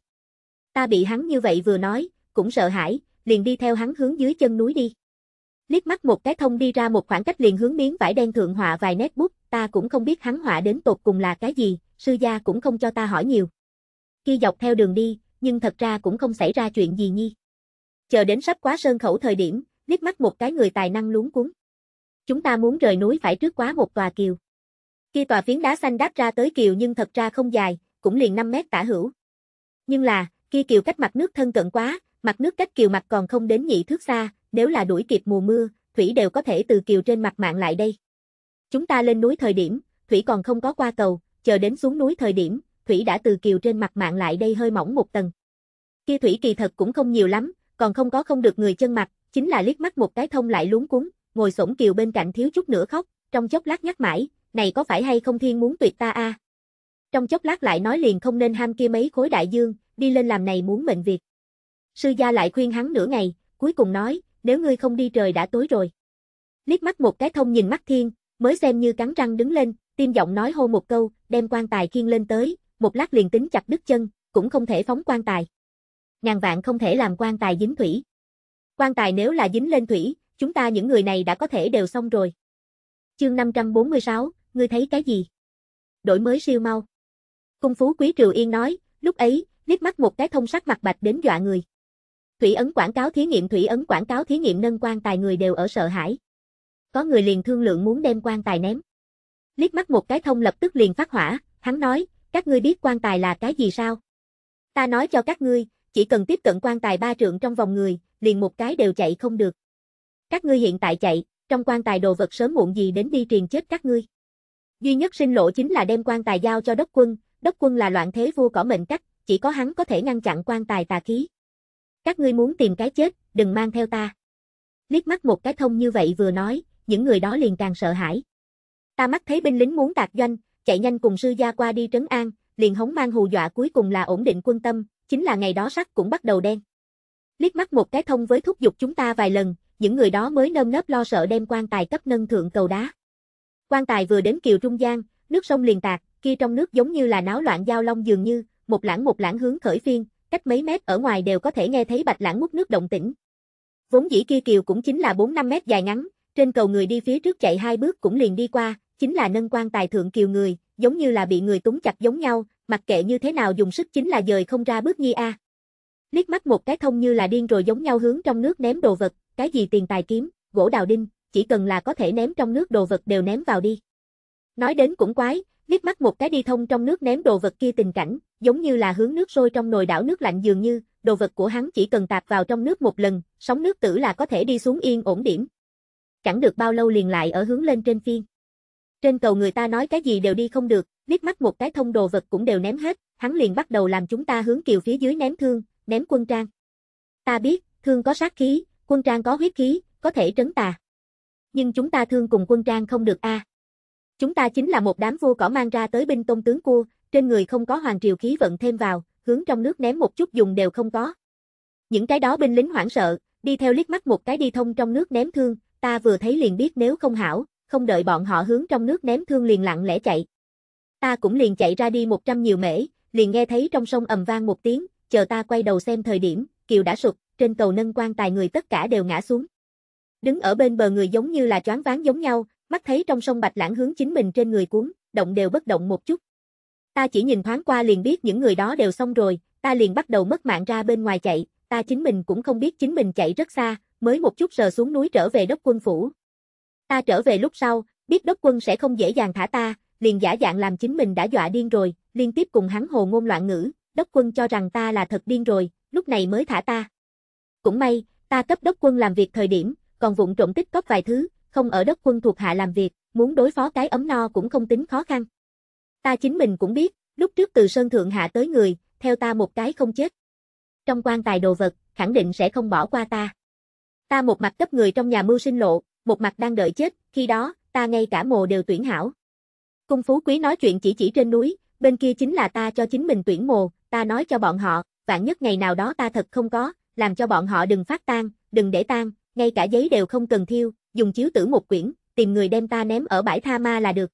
Ta bị hắn như vậy vừa nói, cũng sợ hãi, liền đi theo hắn hướng dưới chân núi đi. Liếc mắt một cái thông đi ra một khoảng cách liền hướng miếng vải đen thượng họa vài nét bút, ta cũng không biết hắn họa đến tột cùng là cái gì, sư gia cũng không cho ta hỏi nhiều. Khi dọc theo đường đi, nhưng thật ra cũng không xảy ra chuyện gì nhi. Chờ đến sắp quá sơn khẩu thời điểm, liếc mắt một cái người tài năng luống cuống. Chúng ta muốn rời núi phải trước quá một tòa kiều. Khi tòa phiến đá xanh đáp ra tới kiều nhưng thật ra không dài, cũng liền 5 mét tả hữu. Nhưng là, khi kiều cách mặt nước thân cận quá, mặt nước cách kiều mặt còn không đến nhị thước xa, nếu là đuổi kịp mùa mưa, thủy đều có thể từ kiều trên mặt mạng lại đây. Chúng ta lên núi thời điểm, thủy còn không có qua cầu, chờ đến xuống núi thời điểm, thủy đã từ kiều trên mặt mạng lại đây hơi mỏng một tầng. Kia thủy kỳ thật cũng không nhiều lắm, còn không có không được người chân mặt, chính là liếc mắt một cái thông lại luống cuống, ngồi xổm kiều bên cạnh thiếu chút nữa khóc, trong chốc lát nhắc mãi, này có phải hay không thiên muốn tuyệt ta a? À? Trong chốc lát lại nói liền không nên ham kia mấy khối đại dương, đi lên làm này muốn mệnh việc. Sư gia lại khuyên hắn nửa ngày, cuối cùng nói, nếu ngươi không đi trời đã tối rồi. Liếc mắt một cái thông nhìn mắt thiên, mới xem như cắn răng đứng lên, tim giọng nói hô một câu, đem quan tài khiên lên tới, một lát liền tính chặt đứt chân, cũng không thể phóng quan tài. Ngàn vạn không thể làm quan tài dính thủy. Quan tài nếu là dính lên thủy, chúng ta những người này đã có thể đều xong rồi. Chương 546, ngươi thấy cái gì? Đổi mới siêu mau. Cung phú quý Triều Yên nói, lúc ấy, liếc mắt một cái thông sắc mặt bạch đến dọa người. Thủy ấn quảng cáo thí nghiệm thủy ấn quảng cáo thí nghiệm nâng quan tài người đều ở sợ hãi. Có người liền thương lượng muốn đem quan tài ném. Liếc mắt một cái thông lập tức liền phát hỏa, hắn nói, các ngươi biết quan tài là cái gì sao? Ta nói cho các ngươi, chỉ cần tiếp cận quan tài ba trượng trong vòng người, liền một cái đều chạy không được. Các ngươi hiện tại chạy, trong quan tài đồ vật sớm muộn gì đến đi truyền chết các ngươi. Duy nhất sinh lộ chính là đem quan tài giao cho đất quân, đất quân là loạn thế vua cỏ mệnh cách, chỉ có hắn có thể ngăn chặn quan tài tà khí. Các ngươi muốn tìm cái chết, đừng mang theo ta. Liếc mắt một cái thông như vậy vừa nói, những người đó liền càng sợ hãi. Ta mắt thấy binh lính muốn tạc doanh, chạy nhanh cùng sư gia qua đi trấn an, liền hống mang hù dọa cuối cùng là ổn định quân tâm, chính là ngày đó sắc cũng bắt đầu đen. Liếc mắt một cái thông với thúc giục chúng ta vài lần, những người đó mới nơm nớp lo sợ đem quan tài cấp nâng thượng cầu đá. Quan tài vừa đến kiều trung gian, nước sông liền tạc, kia trong nước giống như là náo loạn giao long dường như, một lãng một lãng hướng khởi phiên, cách mấy mét ở ngoài đều có thể nghe thấy bạch lãng mút nước động tĩnh. Vốn dĩ kia kiều cũng chính là 4-5 mét dài ngắn, trên cầu người đi phía trước chạy hai bước cũng liền đi qua, chính là nâng quan tài thượng kiều người, giống như là bị người túng chặt giống nhau, mặc kệ như thế nào dùng sức chính là dời không ra bước nhi a. Liếc mắt một cái thông như là điên rồi giống nhau hướng trong nước ném đồ vật, cái gì tiền tài kiếm, gỗ đào đinh, chỉ cần là có thể ném trong nước đồ vật đều ném vào đi. Nói đến cũng quái, liếc mắt một cái đi thông trong nước ném đồ vật kia tình cảnh, giống như là hướng nước sôi trong nồi đảo nước lạnh dường như, đồ vật của hắn chỉ cần tạp vào trong nước một lần, sóng nước tử là có thể đi xuống yên ổn điểm. Chẳng được bao lâu liền lại ở hướng lên trên phiên. Trên cầu người ta nói cái gì đều đi không được, liếc mắt một cái thông đồ vật cũng đều ném hết, hắn liền bắt đầu làm chúng ta hướng kiều phía dưới ném thương, ném quân trang. Ta biết, thương có sát khí, quân trang có huyết khí, có thể trấn tà nhưng chúng ta thương cùng quân trang không được a. À. Chúng ta chính là một đám vua cỏ mang ra tới binh tôn tướng cua, trên người không có hoàng triều khí vận thêm vào, hướng trong nước ném một chút dùng đều không có. Những cái đó binh lính hoảng sợ, đi theo liếc mắt một cái đi thông trong nước ném thương, ta vừa thấy liền biết nếu không hảo, không đợi bọn họ hướng trong nước ném thương liền lặng lẽ chạy. Ta cũng liền chạy ra đi một trăm nhiều mễ, liền nghe thấy trong sông ầm vang một tiếng, chờ ta quay đầu xem thời điểm, kiều đã sụp, trên cầu nâng quan tài người tất cả đều ngã xuống. Đứng ở bên bờ người giống như là choáng váng giống nhau, mắt thấy trong sông Bạch Lãng hướng chính mình trên người cuốn, động đều bất động một chút. Ta chỉ nhìn thoáng qua liền biết những người đó đều xong rồi, ta liền bắt đầu mất mạng ra bên ngoài chạy, ta chính mình cũng không biết chính mình chạy rất xa, mới một chút sờ xuống núi trở về đốc quân phủ. Ta trở về lúc sau, biết đốc quân sẽ không dễ dàng thả ta, liền giả dạng làm chính mình đã dọa điên rồi, liên tiếp cùng hắn hồ ngôn loạn ngữ, đốc quân cho rằng ta là thật điên rồi, lúc này mới thả ta. Cũng may, ta cấp đốc quân làm việc thời điểm, còn vụng trộm tích cóp vài thứ, không ở đất quân thuộc hạ làm việc, muốn đối phó cái ấm no cũng không tính khó khăn. Ta chính mình cũng biết, lúc trước từ sơn thượng hạ tới người, theo ta một cái không chết. Trong quan tài đồ vật, khẳng định sẽ không bỏ qua ta. Ta một mặt cấp người trong nhà mưu sinh lộ, một mặt đang đợi chết, khi đó, ta ngay cả mồ đều tuyển hảo. Cung phú quý nói chuyện chỉ chỉ trên núi, bên kia chính là ta cho chính mình tuyển mồ, ta nói cho bọn họ, vạn nhất ngày nào đó ta thật không có, làm cho bọn họ đừng phát tan, đừng để tan, ngay cả giấy đều không cần thiêu, dùng chiếu tử một quyển, tìm người đem ta ném ở bãi tha ma là được.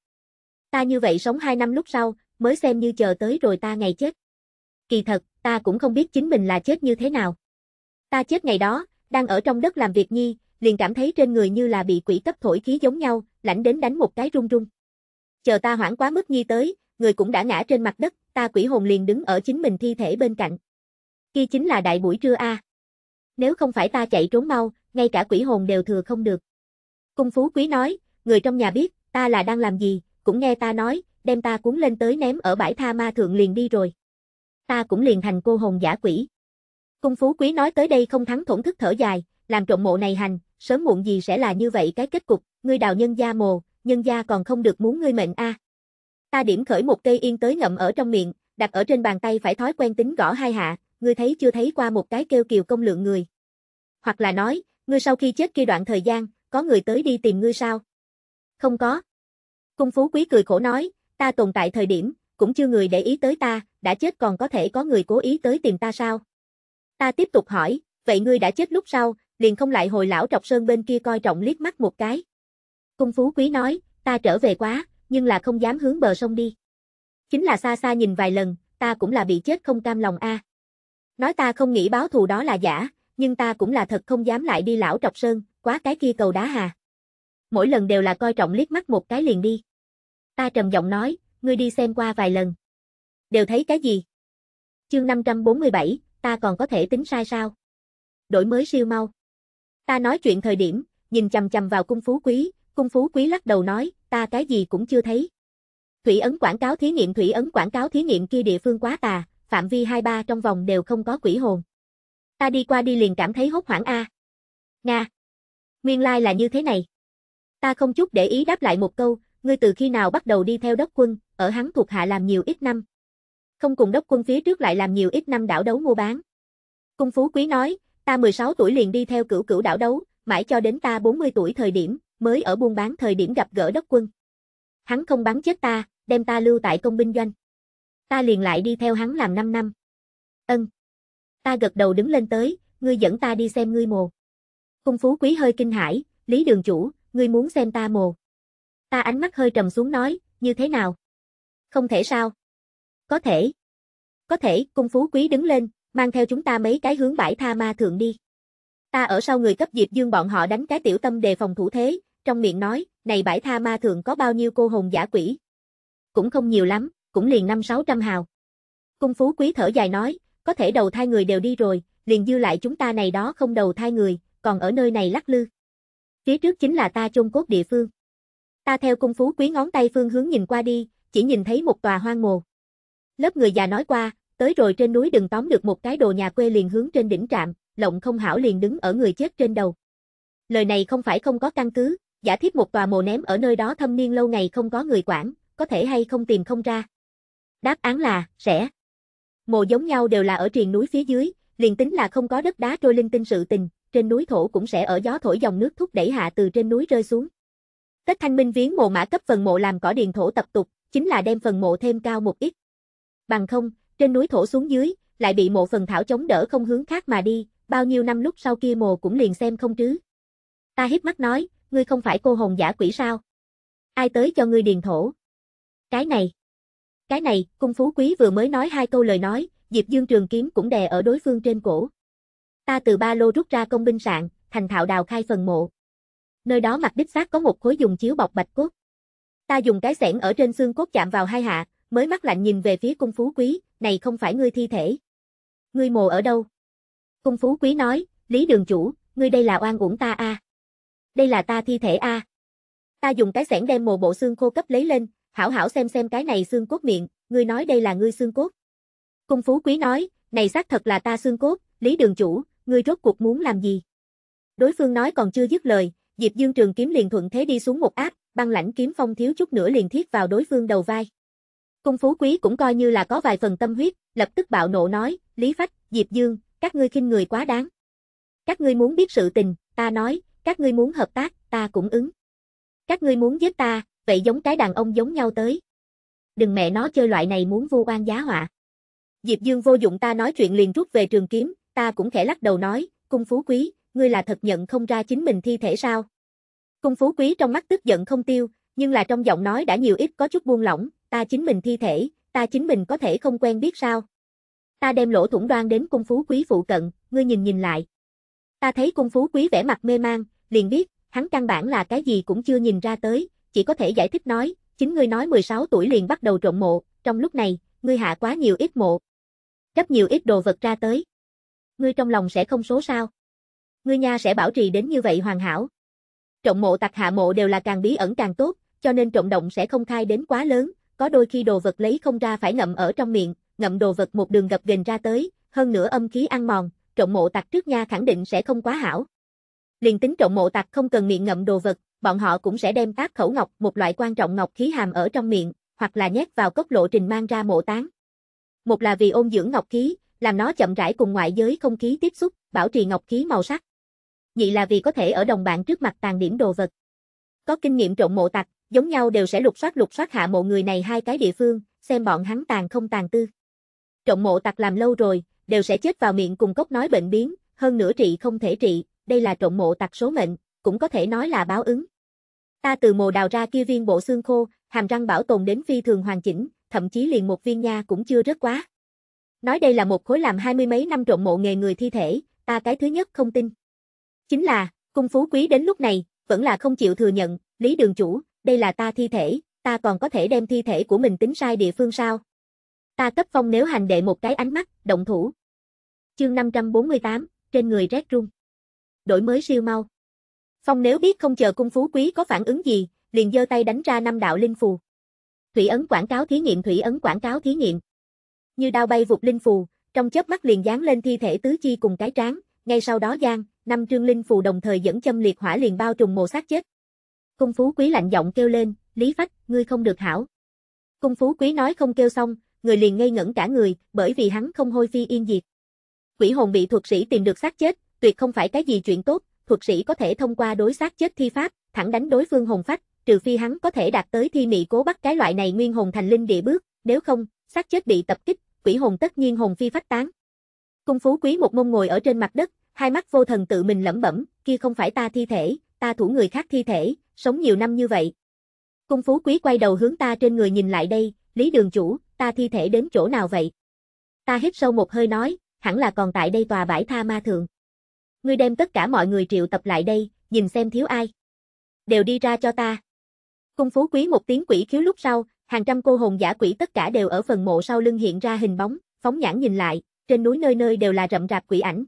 Ta như vậy sống hai năm lúc sau, mới xem như chờ tới rồi ta ngày chết. Kỳ thật, ta cũng không biết chính mình là chết như thế nào. Ta chết ngày đó, đang ở trong đất làm việc nhi, liền cảm thấy trên người như là bị quỷ cấp thổi khí giống nhau, lãnh đến đánh một cái rung rung. Chờ ta hoảng quá mức nhi tới, người cũng đã ngã trên mặt đất, ta quỷ hồn liền đứng ở chính mình thi thể bên cạnh. Kia chính là đại buổi trưa a. À nếu không phải ta chạy trốn mau, ngay cả quỷ hồn đều thừa không được. Cung Phú Quý nói, người trong nhà biết, ta là đang làm gì, cũng nghe ta nói, đem ta cuốn lên tới ném ở bãi tha ma thượng liền đi rồi. Ta cũng liền thành cô hồn giả quỷ. Cung Phú Quý nói tới đây không thắng thổn thức thở dài, làm trộm mộ này hành, sớm muộn gì sẽ là như vậy cái kết cục, ngươi đào nhân gia mồ, nhân gia còn không được muốn ngươi mệnh a. À. Ta điểm khởi một cây yên tới ngậm ở trong miệng, đặt ở trên bàn tay phải thói quen tính gõ hai hạ, ngươi thấy chưa thấy qua một cái kêu kiều công lượng người. Hoặc là nói, ngươi sau khi chết kia đoạn thời gian, có người tới đi tìm ngươi sao? Không có. Cung phú quý cười khổ nói, ta tồn tại thời điểm, cũng chưa người để ý tới ta, đã chết còn có thể có người cố ý tới tìm ta sao? Ta tiếp tục hỏi, vậy ngươi đã chết lúc sau, liền không lại hồi lão trọc sơn bên kia coi trọng liếc mắt một cái. Cung phú quý nói, ta trở về quá, nhưng là không dám hướng bờ sông đi. Chính là xa xa nhìn vài lần, ta cũng là bị chết không cam lòng a. À. Nói ta không nghĩ báo thù đó là giả, nhưng ta cũng là thật không dám lại đi lão trọc sơn, quá cái kia cầu đá hà. Mỗi lần đều là coi trọng liếc mắt một cái liền đi. Ta trầm giọng nói, ngươi đi xem qua vài lần. Đều thấy cái gì? Chương 547, ta còn có thể tính sai sao? Đổi mới siêu mau. Ta nói chuyện thời điểm, nhìn chầm chầm vào cung phú quý, cung phú quý lắc đầu nói, ta cái gì cũng chưa thấy. Thủy ấn quảng cáo thí nghiệm thủy ấn quảng cáo thí nghiệm kia địa phương quá tà, phạm vi 2-3 trong vòng đều không có quỷ hồn. Ta đi qua đi liền cảm thấy hốt hoảng a. Nga. Nguyên lai like là như thế này. Ta không chút để ý đáp lại một câu, ngươi từ khi nào bắt đầu đi theo đốc quân, ở hắn thuộc hạ làm nhiều ít năm. Không cùng đốc quân phía trước lại làm nhiều ít năm đảo đấu mua bán. Cung Phú Quý nói, ta 16 tuổi liền đi theo cửu cửu đảo đấu, mãi cho đến ta 40 tuổi thời điểm, mới ở buôn bán thời điểm gặp gỡ đốc quân. Hắn không bắn chết ta, đem ta lưu tại công binh doanh ta liền lại đi theo hắn làm 5 năm. Ân. Ta gật đầu đứng lên tới, ngươi dẫn ta đi xem ngươi mồ. Cung phú quý hơi kinh hãi, Lý đường chủ, ngươi muốn xem ta mồ. Ta ánh mắt hơi trầm xuống nói, như thế nào? Không thể sao? Có thể. Có thể, cung phú quý đứng lên, mang theo chúng ta mấy cái hướng bãi tha ma thượng đi. Ta ở sau người cấp diệp dương bọn họ đánh cái tiểu tâm đề phòng thủ thế, trong miệng nói, này bãi tha ma thượng có bao nhiêu cô hồn giả quỷ. Cũng không nhiều lắm cũng liền năm sáu trăm hào. Cung phú quý thở dài nói, có thể đầu thai người đều đi rồi, liền dư lại chúng ta này đó không đầu thai người, còn ở nơi này lắc lư. Phía trước chính là ta chôn cốt địa phương. Ta theo cung phú quý ngón tay phương hướng nhìn qua đi, chỉ nhìn thấy một tòa hoang mồ. Lớp người già nói qua, tới rồi trên núi đừng tóm được một cái đồ nhà quê liền hướng trên đỉnh trạm, lộng không hảo liền đứng ở người chết trên đầu. Lời này không phải không có căn cứ, giả thiết một tòa mồ ném ở nơi đó thâm niên lâu ngày không có người quản, có thể hay không tìm không ra. Đáp án là, rẻ. mộ giống nhau đều là ở triền núi phía dưới, liền tính là không có đất đá trôi linh tinh sự tình, trên núi thổ cũng sẽ ở gió thổi dòng nước thúc đẩy hạ từ trên núi rơi xuống. Tết Thanh Minh viếng mộ mã cấp phần mộ làm cỏ điền thổ tập tục, chính là đem phần mộ thêm cao một ít. Bằng không, trên núi thổ xuống dưới, lại bị mộ phần thảo chống đỡ không hướng khác mà đi, bao nhiêu năm lúc sau kia mồ cũng liền xem không chứ. Ta hiếp mắt nói, ngươi không phải cô hồn giả quỷ sao? Ai tới cho ngươi điền thổ? Cái này cái này, cung phú quý vừa mới nói hai câu lời nói, Diệp Dương trường kiếm cũng đè ở đối phương trên cổ. Ta từ ba lô rút ra công binh sạn, thành thạo đào khai phần mộ. Nơi đó mặt đích xác có một khối dùng chiếu bọc bạch cốt. Ta dùng cái xẻng ở trên xương cốt chạm vào hai hạ, mới mắt lạnh nhìn về phía cung phú quý, này không phải ngươi thi thể. Ngươi mồ ở đâu? Cung phú quý nói, Lý đường chủ, ngươi đây là oan uổng ta a. Đây là ta thi thể a. Ta dùng cái xẻng đem mồ bộ xương khô cấp lấy lên, hảo hảo xem xem cái này xương cốt miệng, ngươi nói đây là ngươi xương cốt. Cung Phú Quý nói, này xác thật là ta xương cốt, Lý Đường Chủ, ngươi rốt cuộc muốn làm gì? Đối phương nói còn chưa dứt lời, Diệp Dương Trường kiếm liền thuận thế đi xuống một áp, băng lãnh kiếm phong thiếu chút nữa liền thiết vào đối phương đầu vai. Cung Phú Quý cũng coi như là có vài phần tâm huyết, lập tức bạo nộ nói, Lý Phách, Diệp Dương, các ngươi khinh người quá đáng. Các ngươi muốn biết sự tình, ta nói, các ngươi muốn hợp tác, ta cũng ứng. Các ngươi muốn giết ta, vậy giống cái đàn ông giống nhau tới. Đừng mẹ nó chơi loại này muốn vu oan giá họa. Diệp Dương vô dụng ta nói chuyện liền rút về trường kiếm, ta cũng khẽ lắc đầu nói, cung phú quý, ngươi là thật nhận không ra chính mình thi thể sao? Cung phú quý trong mắt tức giận không tiêu, nhưng là trong giọng nói đã nhiều ít có chút buông lỏng, ta chính mình thi thể, ta chính mình có thể không quen biết sao? Ta đem lỗ thủng đoan đến cung phú quý phụ cận, ngươi nhìn nhìn lại. Ta thấy cung phú quý vẻ mặt mê mang, liền biết, hắn căn bản là cái gì cũng chưa nhìn ra tới, chỉ có thể giải thích nói, chính ngươi nói 16 tuổi liền bắt đầu trộn mộ, trong lúc này, ngươi hạ quá nhiều ít mộ. Gấp nhiều ít đồ vật ra tới. Ngươi trong lòng sẽ không số sao. Ngươi nha sẽ bảo trì đến như vậy hoàn hảo. Trộn mộ tặc hạ mộ đều là càng bí ẩn càng tốt, cho nên trộn động sẽ không khai đến quá lớn, có đôi khi đồ vật lấy không ra phải ngậm ở trong miệng, ngậm đồ vật một đường gập ghềnh ra tới, hơn nữa âm khí ăn mòn, trộn mộ tặc trước nha khẳng định sẽ không quá hảo. Liền tính trộn mộ tặc không cần miệng ngậm đồ vật, bọn họ cũng sẽ đem ác khẩu ngọc, một loại quan trọng ngọc khí hàm ở trong miệng, hoặc là nhét vào cốc lộ trình mang ra mộ táng. Một là vì ôn dưỡng ngọc khí, làm nó chậm rãi cùng ngoại giới không khí tiếp xúc, bảo trì ngọc khí màu sắc. Nhị là vì có thể ở đồng bạn trước mặt tàn điểm đồ vật. Có kinh nghiệm trộm mộ tặc, giống nhau đều sẽ lục soát lục soát hạ mộ người này hai cái địa phương, xem bọn hắn tàn không tàn tư. Trộm mộ tặc làm lâu rồi, đều sẽ chết vào miệng cùng cốc nói bệnh biến, hơn nữa trị không thể trị, đây là trộm mộ tặc số mệnh, cũng có thể nói là báo ứng. Ta từ mồ đào ra kia viên bộ xương khô, hàm răng bảo tồn đến phi thường hoàn chỉnh, thậm chí liền một viên nha cũng chưa rất quá. Nói đây là một khối làm hai mươi mấy năm trộn mộ nghề người thi thể, ta cái thứ nhất không tin. Chính là, cung phú quý đến lúc này, vẫn là không chịu thừa nhận, lý đường chủ, đây là ta thi thể, ta còn có thể đem thi thể của mình tính sai địa phương sao? Ta cấp phong nếu hành đệ một cái ánh mắt, động thủ. Chương 548, trên người rét run. Đổi mới siêu mau. Phong nếu biết không chờ cung phú quý có phản ứng gì, liền giơ tay đánh ra năm đạo linh phù. Thủy ấn quảng cáo thí nghiệm thủy ấn quảng cáo thí nghiệm. Như đao bay vụt linh phù, trong chớp mắt liền dán lên thi thể tứ chi cùng cái trán, ngay sau đó giang, năm trương linh phù đồng thời dẫn châm liệt hỏa liền bao trùm mồ sát chết. Cung phú quý lạnh giọng kêu lên, "Lý Phách, ngươi không được hảo." Cung phú quý nói không kêu xong, người liền ngây ngẩn cả người, bởi vì hắn không hôi phi yên diệt. Quỷ hồn bị thuật sĩ tìm được xác chết, tuyệt không phải cái gì chuyện tốt, thuật sĩ có thể thông qua đối sát chết thi pháp, thẳng đánh đối phương hồn phách, trừ phi hắn có thể đạt tới thi mị cố bắt cái loại này nguyên hồn thành linh địa bước, nếu không, xác chết bị tập kích, quỷ hồn tất nhiên hồn phi phách tán. Cung phú quý một mông ngồi ở trên mặt đất, hai mắt vô thần tự mình lẩm bẩm, kia không phải ta thi thể, ta thủ người khác thi thể, sống nhiều năm như vậy. Cung phú quý quay đầu hướng ta trên người nhìn lại đây, Lý đường chủ, ta thi thể đến chỗ nào vậy? Ta hít sâu một hơi nói, hẳn là còn tại đây tòa bãi tha ma thượng ngươi đem tất cả mọi người triệu tập lại đây, nhìn xem thiếu ai. Đều đi ra cho ta. Cung phú quý một tiếng quỷ khiếu lúc sau, hàng trăm cô hồn giả quỷ tất cả đều ở phần mộ sau lưng hiện ra hình bóng, phóng nhãn nhìn lại, trên núi nơi nơi đều là rậm rạp quỷ ảnh.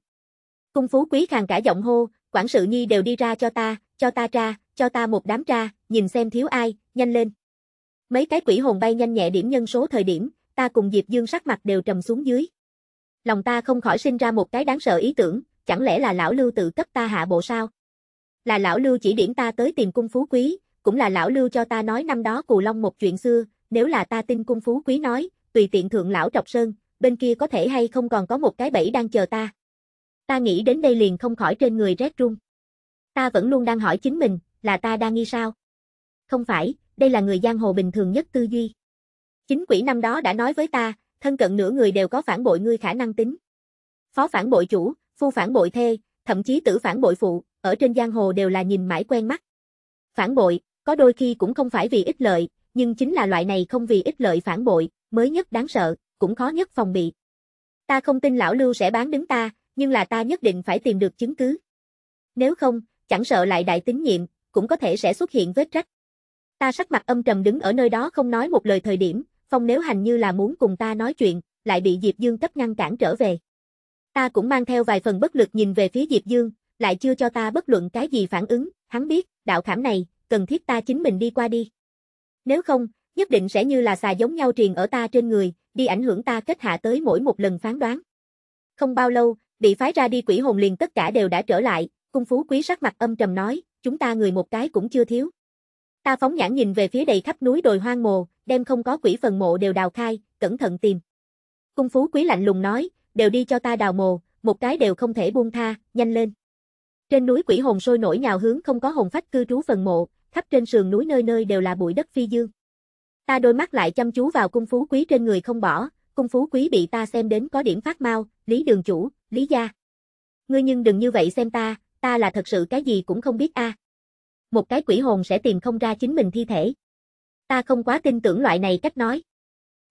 Cung phú quý khàn cả giọng hô, quản sự nhi đều đi ra cho ta, cho ta ra, cho ta một đám ra, nhìn xem thiếu ai, nhanh lên. Mấy cái quỷ hồn bay nhanh nhẹ điểm nhân số thời điểm, ta cùng Diệp Dương sắc mặt đều trầm xuống dưới. Lòng ta không khỏi sinh ra một cái đáng sợ ý tưởng, chẳng lẽ là lão lưu tự cấp ta hạ bộ sao? Là lão lưu chỉ điểm ta tới tìm cung phú quý, cũng là lão lưu cho ta nói năm đó cù long một chuyện xưa, nếu là ta tin cung phú quý nói, tùy tiện thượng lão trọc sơn, bên kia có thể hay không còn có một cái bẫy đang chờ ta. Ta nghĩ đến đây liền không khỏi trên người rét run. Ta vẫn luôn đang hỏi chính mình, là ta đang nghi sao? Không phải, đây là người giang hồ bình thường nhất tư duy. Chính quỷ năm đó đã nói với ta, thân cận nửa người đều có phản bội ngươi khả năng tính. Phó phản bội chủ, Phu phản bội thê, thậm chí tử phản bội phụ, ở trên giang hồ đều là nhìn mãi quen mắt. Phản bội, có đôi khi cũng không phải vì ích lợi, nhưng chính là loại này không vì ích lợi phản bội, mới nhất đáng sợ, cũng khó nhất phòng bị. Ta không tin lão Lưu sẽ bán đứng ta, nhưng là ta nhất định phải tìm được chứng cứ. Nếu không, chẳng sợ lại đại tín nhiệm, cũng có thể sẽ xuất hiện vết rách. Ta sắc mặt âm trầm đứng ở nơi đó không nói một lời thời điểm, phong nếu hành như là muốn cùng ta nói chuyện, lại bị Diệp Dương cấp ngăn cản trở về ta cũng mang theo vài phần bất lực nhìn về phía Diệp Dương, lại chưa cho ta bất luận cái gì phản ứng, hắn biết, đạo khảm này, cần thiết ta chính mình đi qua đi. Nếu không, nhất định sẽ như là xà giống nhau truyền ở ta trên người, đi ảnh hưởng ta kết hạ tới mỗi một lần phán đoán. Không bao lâu, bị phái ra đi quỷ hồn liền tất cả đều đã trở lại, cung phú quý sắc mặt âm trầm nói, chúng ta người một cái cũng chưa thiếu. Ta phóng nhãn nhìn về phía đầy khắp núi đồi hoang mồ, đem không có quỷ phần mộ đều đào khai, cẩn thận tìm. Cung phú quý lạnh lùng nói, đều đi cho ta đào mồ, một cái đều không thể buông tha, nhanh lên. Trên núi quỷ hồn sôi nổi nhào hướng không có hồn phách cư trú phần mộ, khắp trên sườn núi nơi nơi đều là bụi đất phi dương. Ta đôi mắt lại chăm chú vào cung phú quý trên người không bỏ, cung phú quý bị ta xem đến có điểm phát mau, lý đường chủ, lý gia. Ngươi nhưng đừng như vậy xem ta, ta là thật sự cái gì cũng không biết a. À. Một cái quỷ hồn sẽ tìm không ra chính mình thi thể. Ta không quá tin tưởng loại này cách nói.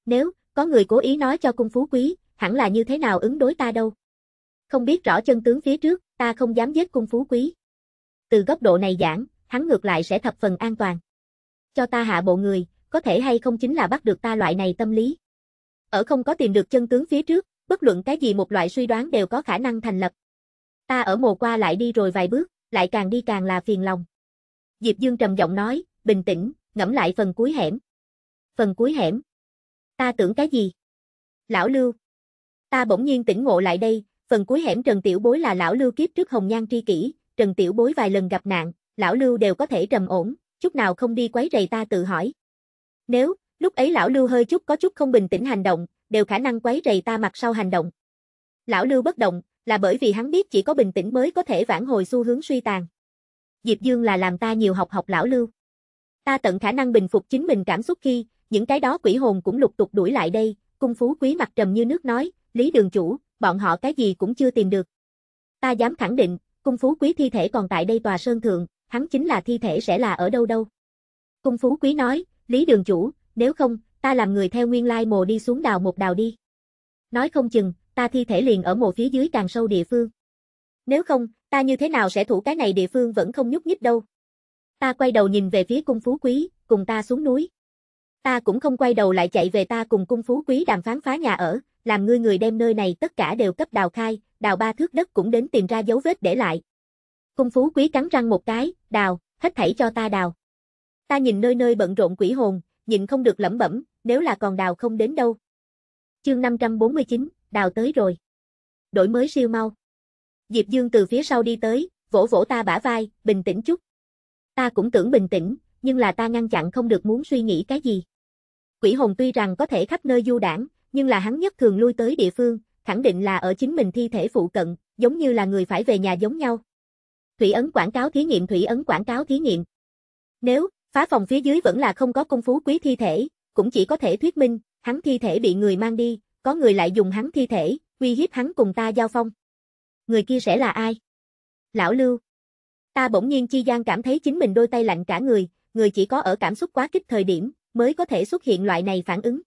Nếu, có người cố ý nói cho cung phú quý, hẳn là như thế nào ứng đối ta đâu. Không biết rõ chân tướng phía trước, ta không dám giết cung phú quý. Từ góc độ này giảng, hắn ngược lại sẽ thập phần an toàn. Cho ta hạ bộ người, có thể hay không chính là bắt được ta loại này tâm lý. Ở không có tìm được chân tướng phía trước, bất luận cái gì một loại suy đoán đều có khả năng thành lập. Ta ở mồ qua lại đi rồi vài bước, lại càng đi càng là phiền lòng. Diệp Dương trầm giọng nói, bình tĩnh, ngẫm lại phần cuối hẻm. Phần cuối hẻm. Ta tưởng cái gì? Lão Lưu, Ta bỗng nhiên tỉnh ngộ lại đây, phần cuối hẻm Trần Tiểu Bối là lão lưu kiếp trước Hồng Nhan tri kỷ, Trần Tiểu Bối vài lần gặp nạn, lão lưu đều có thể trầm ổn, chút nào không đi quấy rầy ta tự hỏi. Nếu, lúc ấy lão lưu hơi chút có chút không bình tĩnh hành động, đều khả năng quấy rầy ta mặt sau hành động. Lão lưu bất động, là bởi vì hắn biết chỉ có bình tĩnh mới có thể vãn hồi xu hướng suy tàn. Diệp Dương là làm ta nhiều học học lão lưu. Ta tận khả năng bình phục chính mình cảm xúc khi, những cái đó quỷ hồn cũng lục tục đuổi lại đây, cung phú quý mặt trầm như nước nói, Lý Đường Chủ, bọn họ cái gì cũng chưa tìm được. Ta dám khẳng định, cung phú quý thi thể còn tại đây tòa sơn thượng, hắn chính là thi thể sẽ là ở đâu đâu. Cung phú quý nói, Lý Đường Chủ, nếu không, ta làm người theo nguyên lai mồ đi xuống đào một đào đi. Nói không chừng, ta thi thể liền ở mồ phía dưới càng sâu địa phương. Nếu không, ta như thế nào sẽ thủ cái này địa phương vẫn không nhúc nhích đâu. Ta quay đầu nhìn về phía cung phú quý, cùng ta xuống núi. Ta cũng không quay đầu lại chạy về ta cùng cung phú quý đàm phán phá nhà ở, làm ngươi người đem nơi này tất cả đều cấp đào khai, đào ba thước đất cũng đến tìm ra dấu vết để lại. Cung phú quý cắn răng một cái, đào, hết thảy cho ta đào. Ta nhìn nơi nơi bận rộn quỷ hồn, nhìn không được lẩm bẩm, nếu là còn đào không đến đâu. Chương 549, đào tới rồi. Đổi mới siêu mau. Diệp Dương từ phía sau đi tới, vỗ vỗ ta bả vai, bình tĩnh chút. Ta cũng tưởng bình tĩnh, nhưng là ta ngăn chặn không được muốn suy nghĩ cái gì. Quỷ hồn tuy rằng có thể khắp nơi du đảng, nhưng là hắn nhất thường lui tới địa phương, khẳng định là ở chính mình thi thể phụ cận, giống như là người phải về nhà giống nhau. Thủy ấn quảng cáo thí nghiệm Thủy ấn quảng cáo thí nghiệm. Nếu, phá phòng phía dưới vẫn là không có công phú quý thi thể, cũng chỉ có thể thuyết minh, hắn thi thể bị người mang đi, có người lại dùng hắn thi thể, uy hiếp hắn cùng ta giao phong. Người kia sẽ là ai? Lão Lưu. Ta bỗng nhiên chi gian cảm thấy chính mình đôi tay lạnh cả người, người chỉ có ở cảm xúc quá kích thời điểm, mới có thể xuất hiện loại này phản ứng.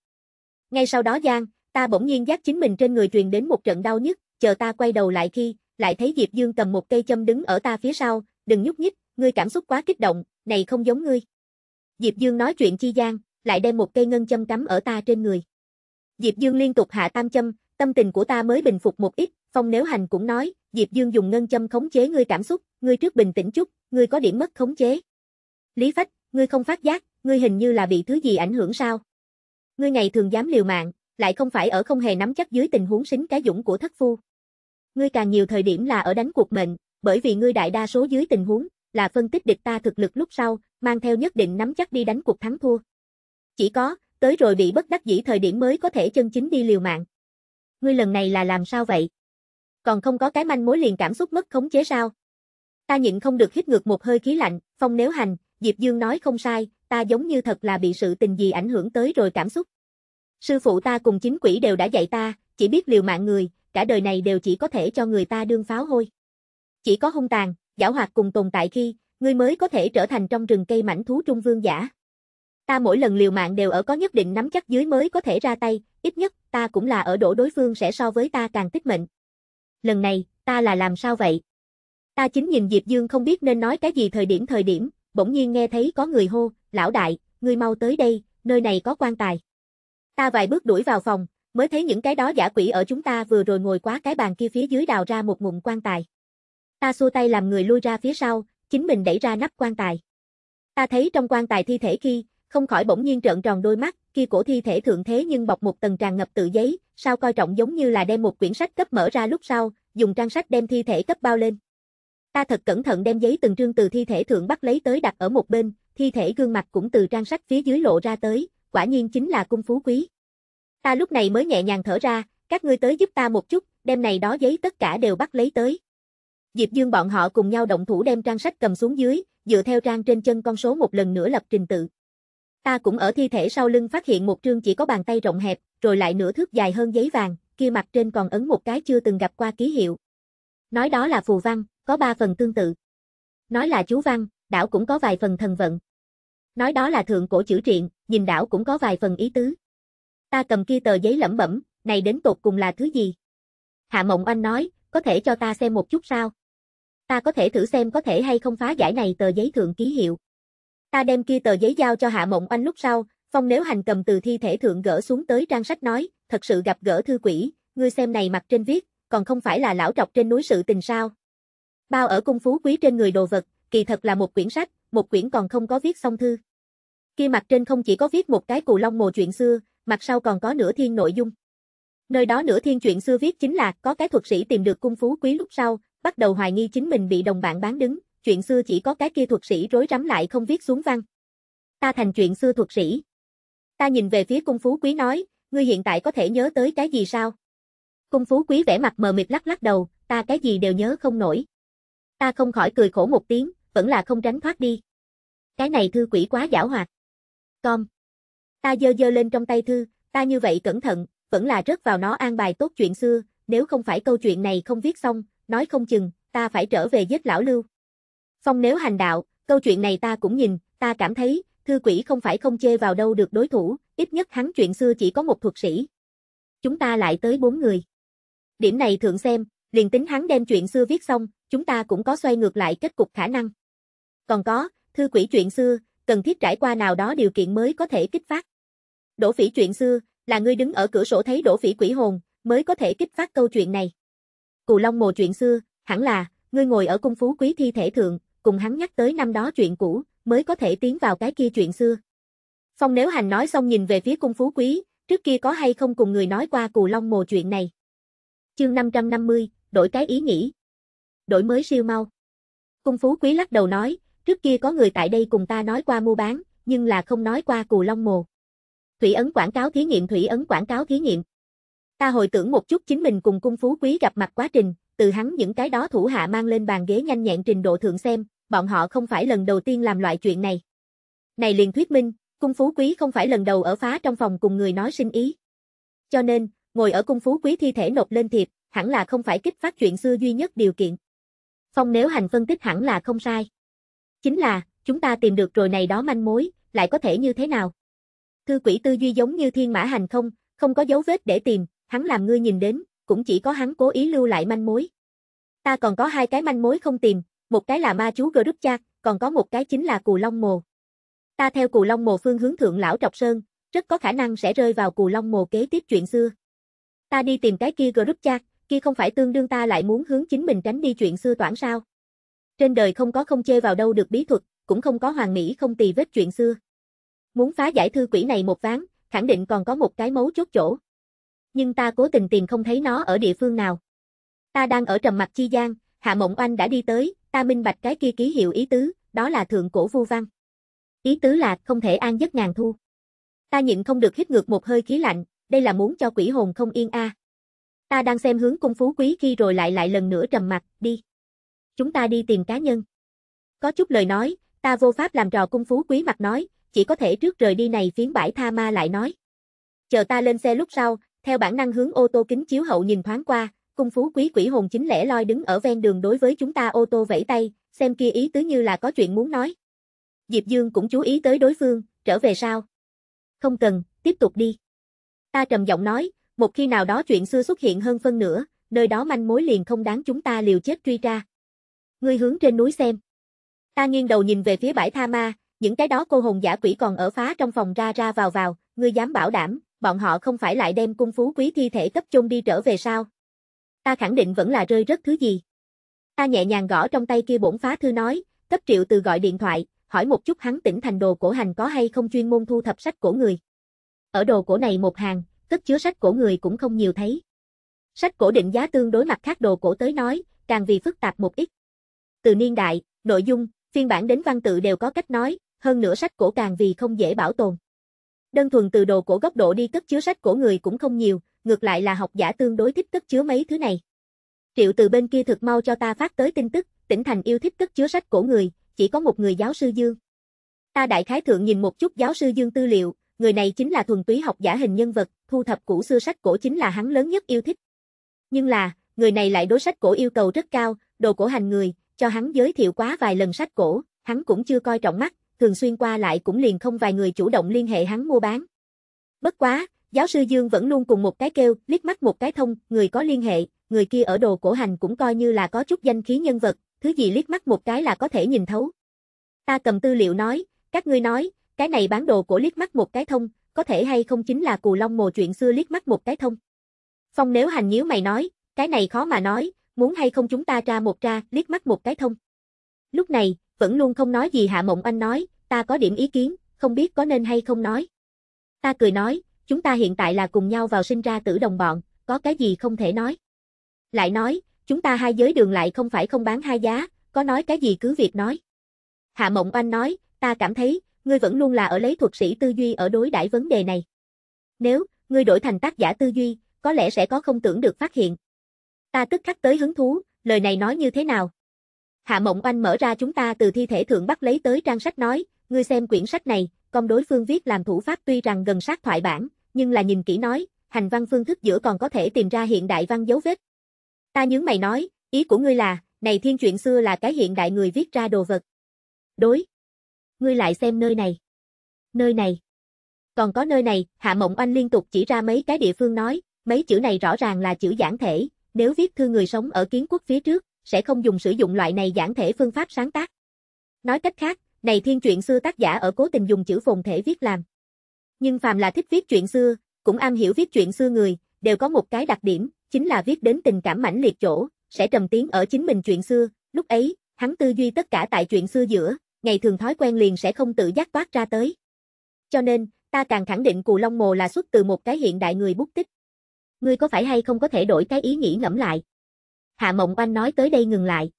Ngay sau đó Giang, ta bỗng nhiên giác chính mình trên người truyền đến một trận đau nhức, chờ ta quay đầu lại khi, lại thấy Diệp Dương cầm một cây châm đứng ở ta phía sau, đừng nhúc nhích, ngươi cảm xúc quá kích động, này không giống ngươi. Diệp Dương nói chuyện chi Giang, lại đem một cây ngân châm cắm ở ta trên người. Diệp Dương liên tục hạ tam châm, tâm tình của ta mới bình phục một ít, Phong Nếu Hành cũng nói, Diệp Dương dùng ngân châm khống chế ngươi cảm xúc, ngươi trước bình tĩnh chút, ngươi có điểm mất khống chế. Lý Phách, ngươi không phát giác, ngươi hình như là bị thứ gì ảnh hưởng sao? Ngươi ngày thường dám liều mạng, lại không phải ở không hề nắm chắc dưới tình huống xính cái dũng của thất phu. Ngươi càng nhiều thời điểm là ở đánh cuộc mệnh, bởi vì ngươi đại đa số dưới tình huống là phân tích địch ta thực lực lúc sau, mang theo nhất định nắm chắc đi đánh cuộc thắng thua. Chỉ có, tới rồi bị bất đắc dĩ thời điểm mới có thể chân chính đi liều mạng. Ngươi lần này là làm sao vậy? Còn không có cái manh mối liền cảm xúc mất khống chế sao? Ta nhịn không được hít ngược một hơi khí lạnh, phong nếu hành, Diệp Dương nói không sai, ta giống như thật là bị sự tình gì ảnh hưởng tới rồi cảm xúc. Sư phụ ta cùng chính quỷ đều đã dạy ta, chỉ biết liều mạng người, cả đời này đều chỉ có thể cho người ta đương pháo hôi. Chỉ có hung tàn, giảo hoạt cùng tồn tại khi, ngươi mới có thể trở thành trong rừng cây mảnh thú trung vương giả. Ta mỗi lần liều mạng đều ở có nhất định nắm chắc dưới mới có thể ra tay, ít nhất ta cũng là ở đổ đối phương sẽ so với ta càng tích mệnh. Lần này, ta là làm sao vậy? Ta chính nhìn Diệp Dương không biết nên nói cái gì thời điểm thời điểm, bỗng nhiên nghe thấy có người hô, lão đại, ngươi mau tới đây, nơi này có quan tài. Ta vài bước đuổi vào phòng, mới thấy những cái đó giả quỷ ở chúng ta vừa rồi ngồi quá cái bàn kia phía dưới đào ra một ngụm quan tài. Ta xua tay làm người lui ra phía sau, chính mình đẩy ra nắp quan tài. Ta thấy trong quan tài thi thể khi, không khỏi bỗng nhiên trợn tròn đôi mắt, kia cổ thi thể thượng thế nhưng bọc một tầng tràn ngập tự giấy, sao coi trọng giống như là đem một quyển sách cấp mở ra lúc sau, dùng trang sách đem thi thể cấp bao lên. Ta thật cẩn thận đem giấy từng trương từ thi thể thượng bắt lấy tới đặt ở một bên, thi thể gương mặt cũng từ trang sách phía dưới lộ ra tới, quả nhiên chính là cung phú quý. Ta lúc này mới nhẹ nhàng thở ra, các ngươi tới giúp ta một chút, đem này đó giấy tất cả đều bắt lấy tới. Diệp Dương bọn họ cùng nhau động thủ đem trang sách cầm xuống dưới, dựa theo trang trên chân con số một lần nữa lập trình tự. Ta cũng ở thi thể sau lưng phát hiện một trương chỉ có bàn tay rộng hẹp, rồi lại nửa thước dài hơn giấy vàng, kia mặt trên còn ấn một cái chưa từng gặp qua ký hiệu. Nói đó là phù văn, có ba phần tương tự. Nói là chú văn, đảo cũng có vài phần thần vận, nói đó là thượng cổ chữ triện, nhìn đảo cũng có vài phần ý tứ. Ta cầm kia tờ giấy lẩm bẩm, này đến tột cùng là thứ gì? Hạ Mộng Anh nói, có thể cho ta xem một chút sao? Ta có thể thử xem có thể hay không phá giải này tờ giấy thượng ký hiệu. Ta đem kia tờ giấy giao cho Hạ Mộng Anh lúc sau, Phong Nếu Hành cầm từ thi thể thượng gỡ xuống tới trang sách nói, thật sự gặp gỡ thư quỷ, ngươi xem này mặt trên viết, còn không phải là lão trọc trên núi sự tình sao? Bao ở cung phú quý trên người đồ vật, kỳ thật là một quyển sách, một quyển còn không có viết xong thư. Kia mặt trên không chỉ có viết một cái cù long mồ chuyện xưa, mặt sau còn có nửa thiên nội dung. Nơi đó nửa thiên chuyện xưa viết chính là có cái thuật sĩ tìm được cung phú quý lúc sau, bắt đầu hoài nghi chính mình bị đồng bạn bán đứng, chuyện xưa chỉ có cái kia thuật sĩ rối rắm lại không viết xuống văn. Ta thành chuyện xưa thuật sĩ. Ta nhìn về phía cung phú quý nói, ngươi hiện tại có thể nhớ tới cái gì sao? Cung phú quý vẻ mặt mờ mịt lắc lắc đầu, ta cái gì đều nhớ không nổi. Ta không khỏi cười khổ một tiếng, vẫn là không tránh thoát đi. Cái này thư quỷ quá giả hoạt. Com. Ta dơ dơ lên trong tay thư, ta như vậy cẩn thận, vẫn là rớt vào nó an bài tốt chuyện xưa, nếu không phải câu chuyện này không viết xong, nói không chừng, ta phải trở về giết lão lưu. Phong nếu hành đạo, câu chuyện này ta cũng nhìn, ta cảm thấy, thư quỷ không phải không chê vào đâu được đối thủ, ít nhất hắn chuyện xưa chỉ có một thuật sĩ. Chúng ta lại tới bốn người. Điểm này thượng xem, liền tính hắn đem chuyện xưa viết xong, chúng ta cũng có xoay ngược lại kết cục khả năng. Còn có, thư quỷ chuyện xưa, cần thiết trải qua nào đó điều kiện mới có thể kích phát. Đỗ Phỉ chuyện xưa, là ngươi đứng ở cửa sổ thấy Đỗ Phỉ quỷ hồn, mới có thể kích phát câu chuyện này. Cù Long mồ chuyện xưa, hẳn là, ngươi ngồi ở cung phú quý thi thể thượng, cùng hắn nhắc tới năm đó chuyện cũ, mới có thể tiến vào cái kia chuyện xưa. Phong Nếu Hành nói xong nhìn về phía cung phú quý, trước kia có hay không cùng người nói qua Cù Long mồ chuyện này. Chương 550, đổi cái ý nghĩ. Đổi mới siêu mau. Cung phú quý lắc đầu nói, Trước kia có người tại đây cùng ta nói qua mua bán, nhưng là không nói qua cù long mồ. Thủy ấn quảng cáo thí nghiệm Thủy ấn quảng cáo thí nghiệm. Ta hồi tưởng một chút chính mình cùng cung phú quý gặp mặt quá trình, từ hắn những cái đó thủ hạ mang lên bàn ghế nhanh nhẹn trình độ thượng xem, bọn họ không phải lần đầu tiên làm loại chuyện này. Này liền thuyết minh, cung phú quý không phải lần đầu ở phá trong phòng cùng người nói sinh ý. Cho nên, ngồi ở cung phú quý thi thể nộp lên thiệp, hẳn là không phải kích phát chuyện xưa duy nhất điều kiện. Phong nếu hành phân tích hẳn là không sai. Chính là, chúng ta tìm được rồi này đó manh mối, lại có thể như thế nào? Thư quỷ tư duy giống như thiên mã hành không, không có dấu vết để tìm, hắn làm ngươi nhìn đến, cũng chỉ có hắn cố ý lưu lại manh mối. Ta còn có hai cái manh mối không tìm, một cái là ma chú group chat, còn có một cái chính là cù long mồ. Ta theo cù long mồ phương hướng thượng lão trọc sơn, rất có khả năng sẽ rơi vào cù long mồ kế tiếp chuyện xưa. Ta đi tìm cái kia group chat, kia không phải tương đương ta lại muốn hướng chính mình tránh đi chuyện xưa toản sao? Trên đời không có không chê vào đâu được bí thuật, cũng không có hoàng mỹ không tì vết chuyện xưa. Muốn phá giải thư quỷ này một ván, khẳng định còn có một cái mấu chốt chỗ. Nhưng ta cố tình tìm không thấy nó ở địa phương nào. Ta đang ở trầm mặt chi gian, Hạ Mộng Oanh đã đi tới, ta minh bạch cái kia ký hiệu ý tứ, đó là thượng cổ vu văn. Ý tứ là không thể an giấc ngàn thu. Ta nhịn không được hít ngược một hơi khí lạnh, đây là muốn cho quỷ hồn không yên a. À. Ta đang xem hướng cung phú quý khi rồi lại lại lần nữa trầm mặt, đi chúng ta đi tìm cá nhân. Có chút lời nói, ta vô pháp làm trò cung phú quý mặt nói, chỉ có thể trước rời đi này phiến bãi tha ma lại nói. Chờ ta lên xe lúc sau, theo bản năng hướng ô tô kính chiếu hậu nhìn thoáng qua, cung phú quý quỷ hồn chính lẻ loi đứng ở ven đường đối với chúng ta ô tô vẫy tay, xem kia ý tứ như là có chuyện muốn nói. Diệp Dương cũng chú ý tới đối phương, trở về sao? Không cần, tiếp tục đi. Ta trầm giọng nói, một khi nào đó chuyện xưa xuất hiện hơn phân nữa, nơi đó manh mối liền không đáng chúng ta liều chết truy ra ngươi hướng trên núi xem. Ta nghiêng đầu nhìn về phía bãi tha ma, những cái đó cô hồn giả quỷ còn ở phá trong phòng ra ra vào vào, ngươi dám bảo đảm, bọn họ không phải lại đem cung phú quý thi thể cấp chung đi trở về sao? Ta khẳng định vẫn là rơi rất thứ gì. Ta nhẹ nhàng gõ trong tay kia bổn phá thư nói, cấp triệu từ gọi điện thoại, hỏi một chút hắn tỉnh thành đồ cổ hành có hay không chuyên môn thu thập sách của người. Ở đồ cổ này một hàng, tất chứa sách của người cũng không nhiều thấy. Sách cổ định giá tương đối mặt khác đồ cổ tới nói, càng vì phức tạp một ít từ niên đại, nội dung, phiên bản đến văn tự đều có cách nói, hơn nữa sách cổ càng vì không dễ bảo tồn. Đơn thuần từ đồ cổ góc độ đi cất chứa sách cổ người cũng không nhiều, ngược lại là học giả tương đối thích cất chứa mấy thứ này. Triệu từ bên kia thực mau cho ta phát tới tin tức, tỉnh thành yêu thích cất chứa sách cổ người, chỉ có một người giáo sư Dương. Ta đại khái thượng nhìn một chút giáo sư Dương tư liệu, người này chính là thuần túy học giả hình nhân vật, thu thập cũ xưa sách cổ chính là hắn lớn nhất yêu thích. Nhưng là, người này lại đối sách cổ yêu cầu rất cao, đồ cổ hành người, cho hắn giới thiệu quá vài lần sách cổ, hắn cũng chưa coi trọng mắt, thường xuyên qua lại cũng liền không vài người chủ động liên hệ hắn mua bán. Bất quá, giáo sư Dương vẫn luôn cùng một cái kêu, liếc mắt một cái thông, người có liên hệ, người kia ở đồ cổ hành cũng coi như là có chút danh khí nhân vật, thứ gì liếc mắt một cái là có thể nhìn thấu. Ta cầm tư liệu nói, các ngươi nói, cái này bán đồ cổ liếc mắt một cái thông, có thể hay không chính là cù long mồ chuyện xưa liếc mắt một cái thông. Phong nếu hành nhíu mày nói, cái này khó mà nói, muốn hay không chúng ta ra một ra, liếc mắt một cái thông. Lúc này, vẫn luôn không nói gì Hạ Mộng Anh nói, ta có điểm ý kiến, không biết có nên hay không nói. Ta cười nói, chúng ta hiện tại là cùng nhau vào sinh ra tử đồng bọn, có cái gì không thể nói. Lại nói, chúng ta hai giới đường lại không phải không bán hai giá, có nói cái gì cứ việc nói. Hạ Mộng Anh nói, ta cảm thấy, ngươi vẫn luôn là ở lấy thuật sĩ tư duy ở đối đãi vấn đề này. Nếu, ngươi đổi thành tác giả tư duy, có lẽ sẽ có không tưởng được phát hiện. Ta tức khắc tới hứng thú, lời này nói như thế nào? Hạ Mộng Oanh mở ra chúng ta từ thi thể thượng bắt lấy tới trang sách nói, ngươi xem quyển sách này, công đối phương viết làm thủ pháp tuy rằng gần sát thoại bản, nhưng là nhìn kỹ nói, hành văn phương thức giữa còn có thể tìm ra hiện đại văn dấu vết. Ta nhướng mày nói, ý của ngươi là, này thiên chuyện xưa là cái hiện đại người viết ra đồ vật. Đối. Ngươi lại xem nơi này. Nơi này. Còn có nơi này, Hạ Mộng Oanh liên tục chỉ ra mấy cái địa phương nói, mấy chữ này rõ ràng là chữ giản thể, nếu viết thư người sống ở kiến quốc phía trước, sẽ không dùng sử dụng loại này giản thể phương pháp sáng tác. Nói cách khác, này thiên truyện xưa tác giả ở cố tình dùng chữ phồn thể viết làm. Nhưng phàm là thích viết chuyện xưa, cũng am hiểu viết chuyện xưa người, đều có một cái đặc điểm, chính là viết đến tình cảm mãnh liệt chỗ, sẽ trầm tiếng ở chính mình chuyện xưa, lúc ấy, hắn tư duy tất cả tại chuyện xưa giữa, ngày thường thói quen liền sẽ không tự giác toát ra tới. Cho nên, ta càng khẳng định Cù Long Mồ là xuất từ một cái hiện đại người bút tích ngươi có phải hay không có thể đổi cái ý nghĩ ngẫm lại. Hạ Mộng Oanh nói tới đây ngừng lại.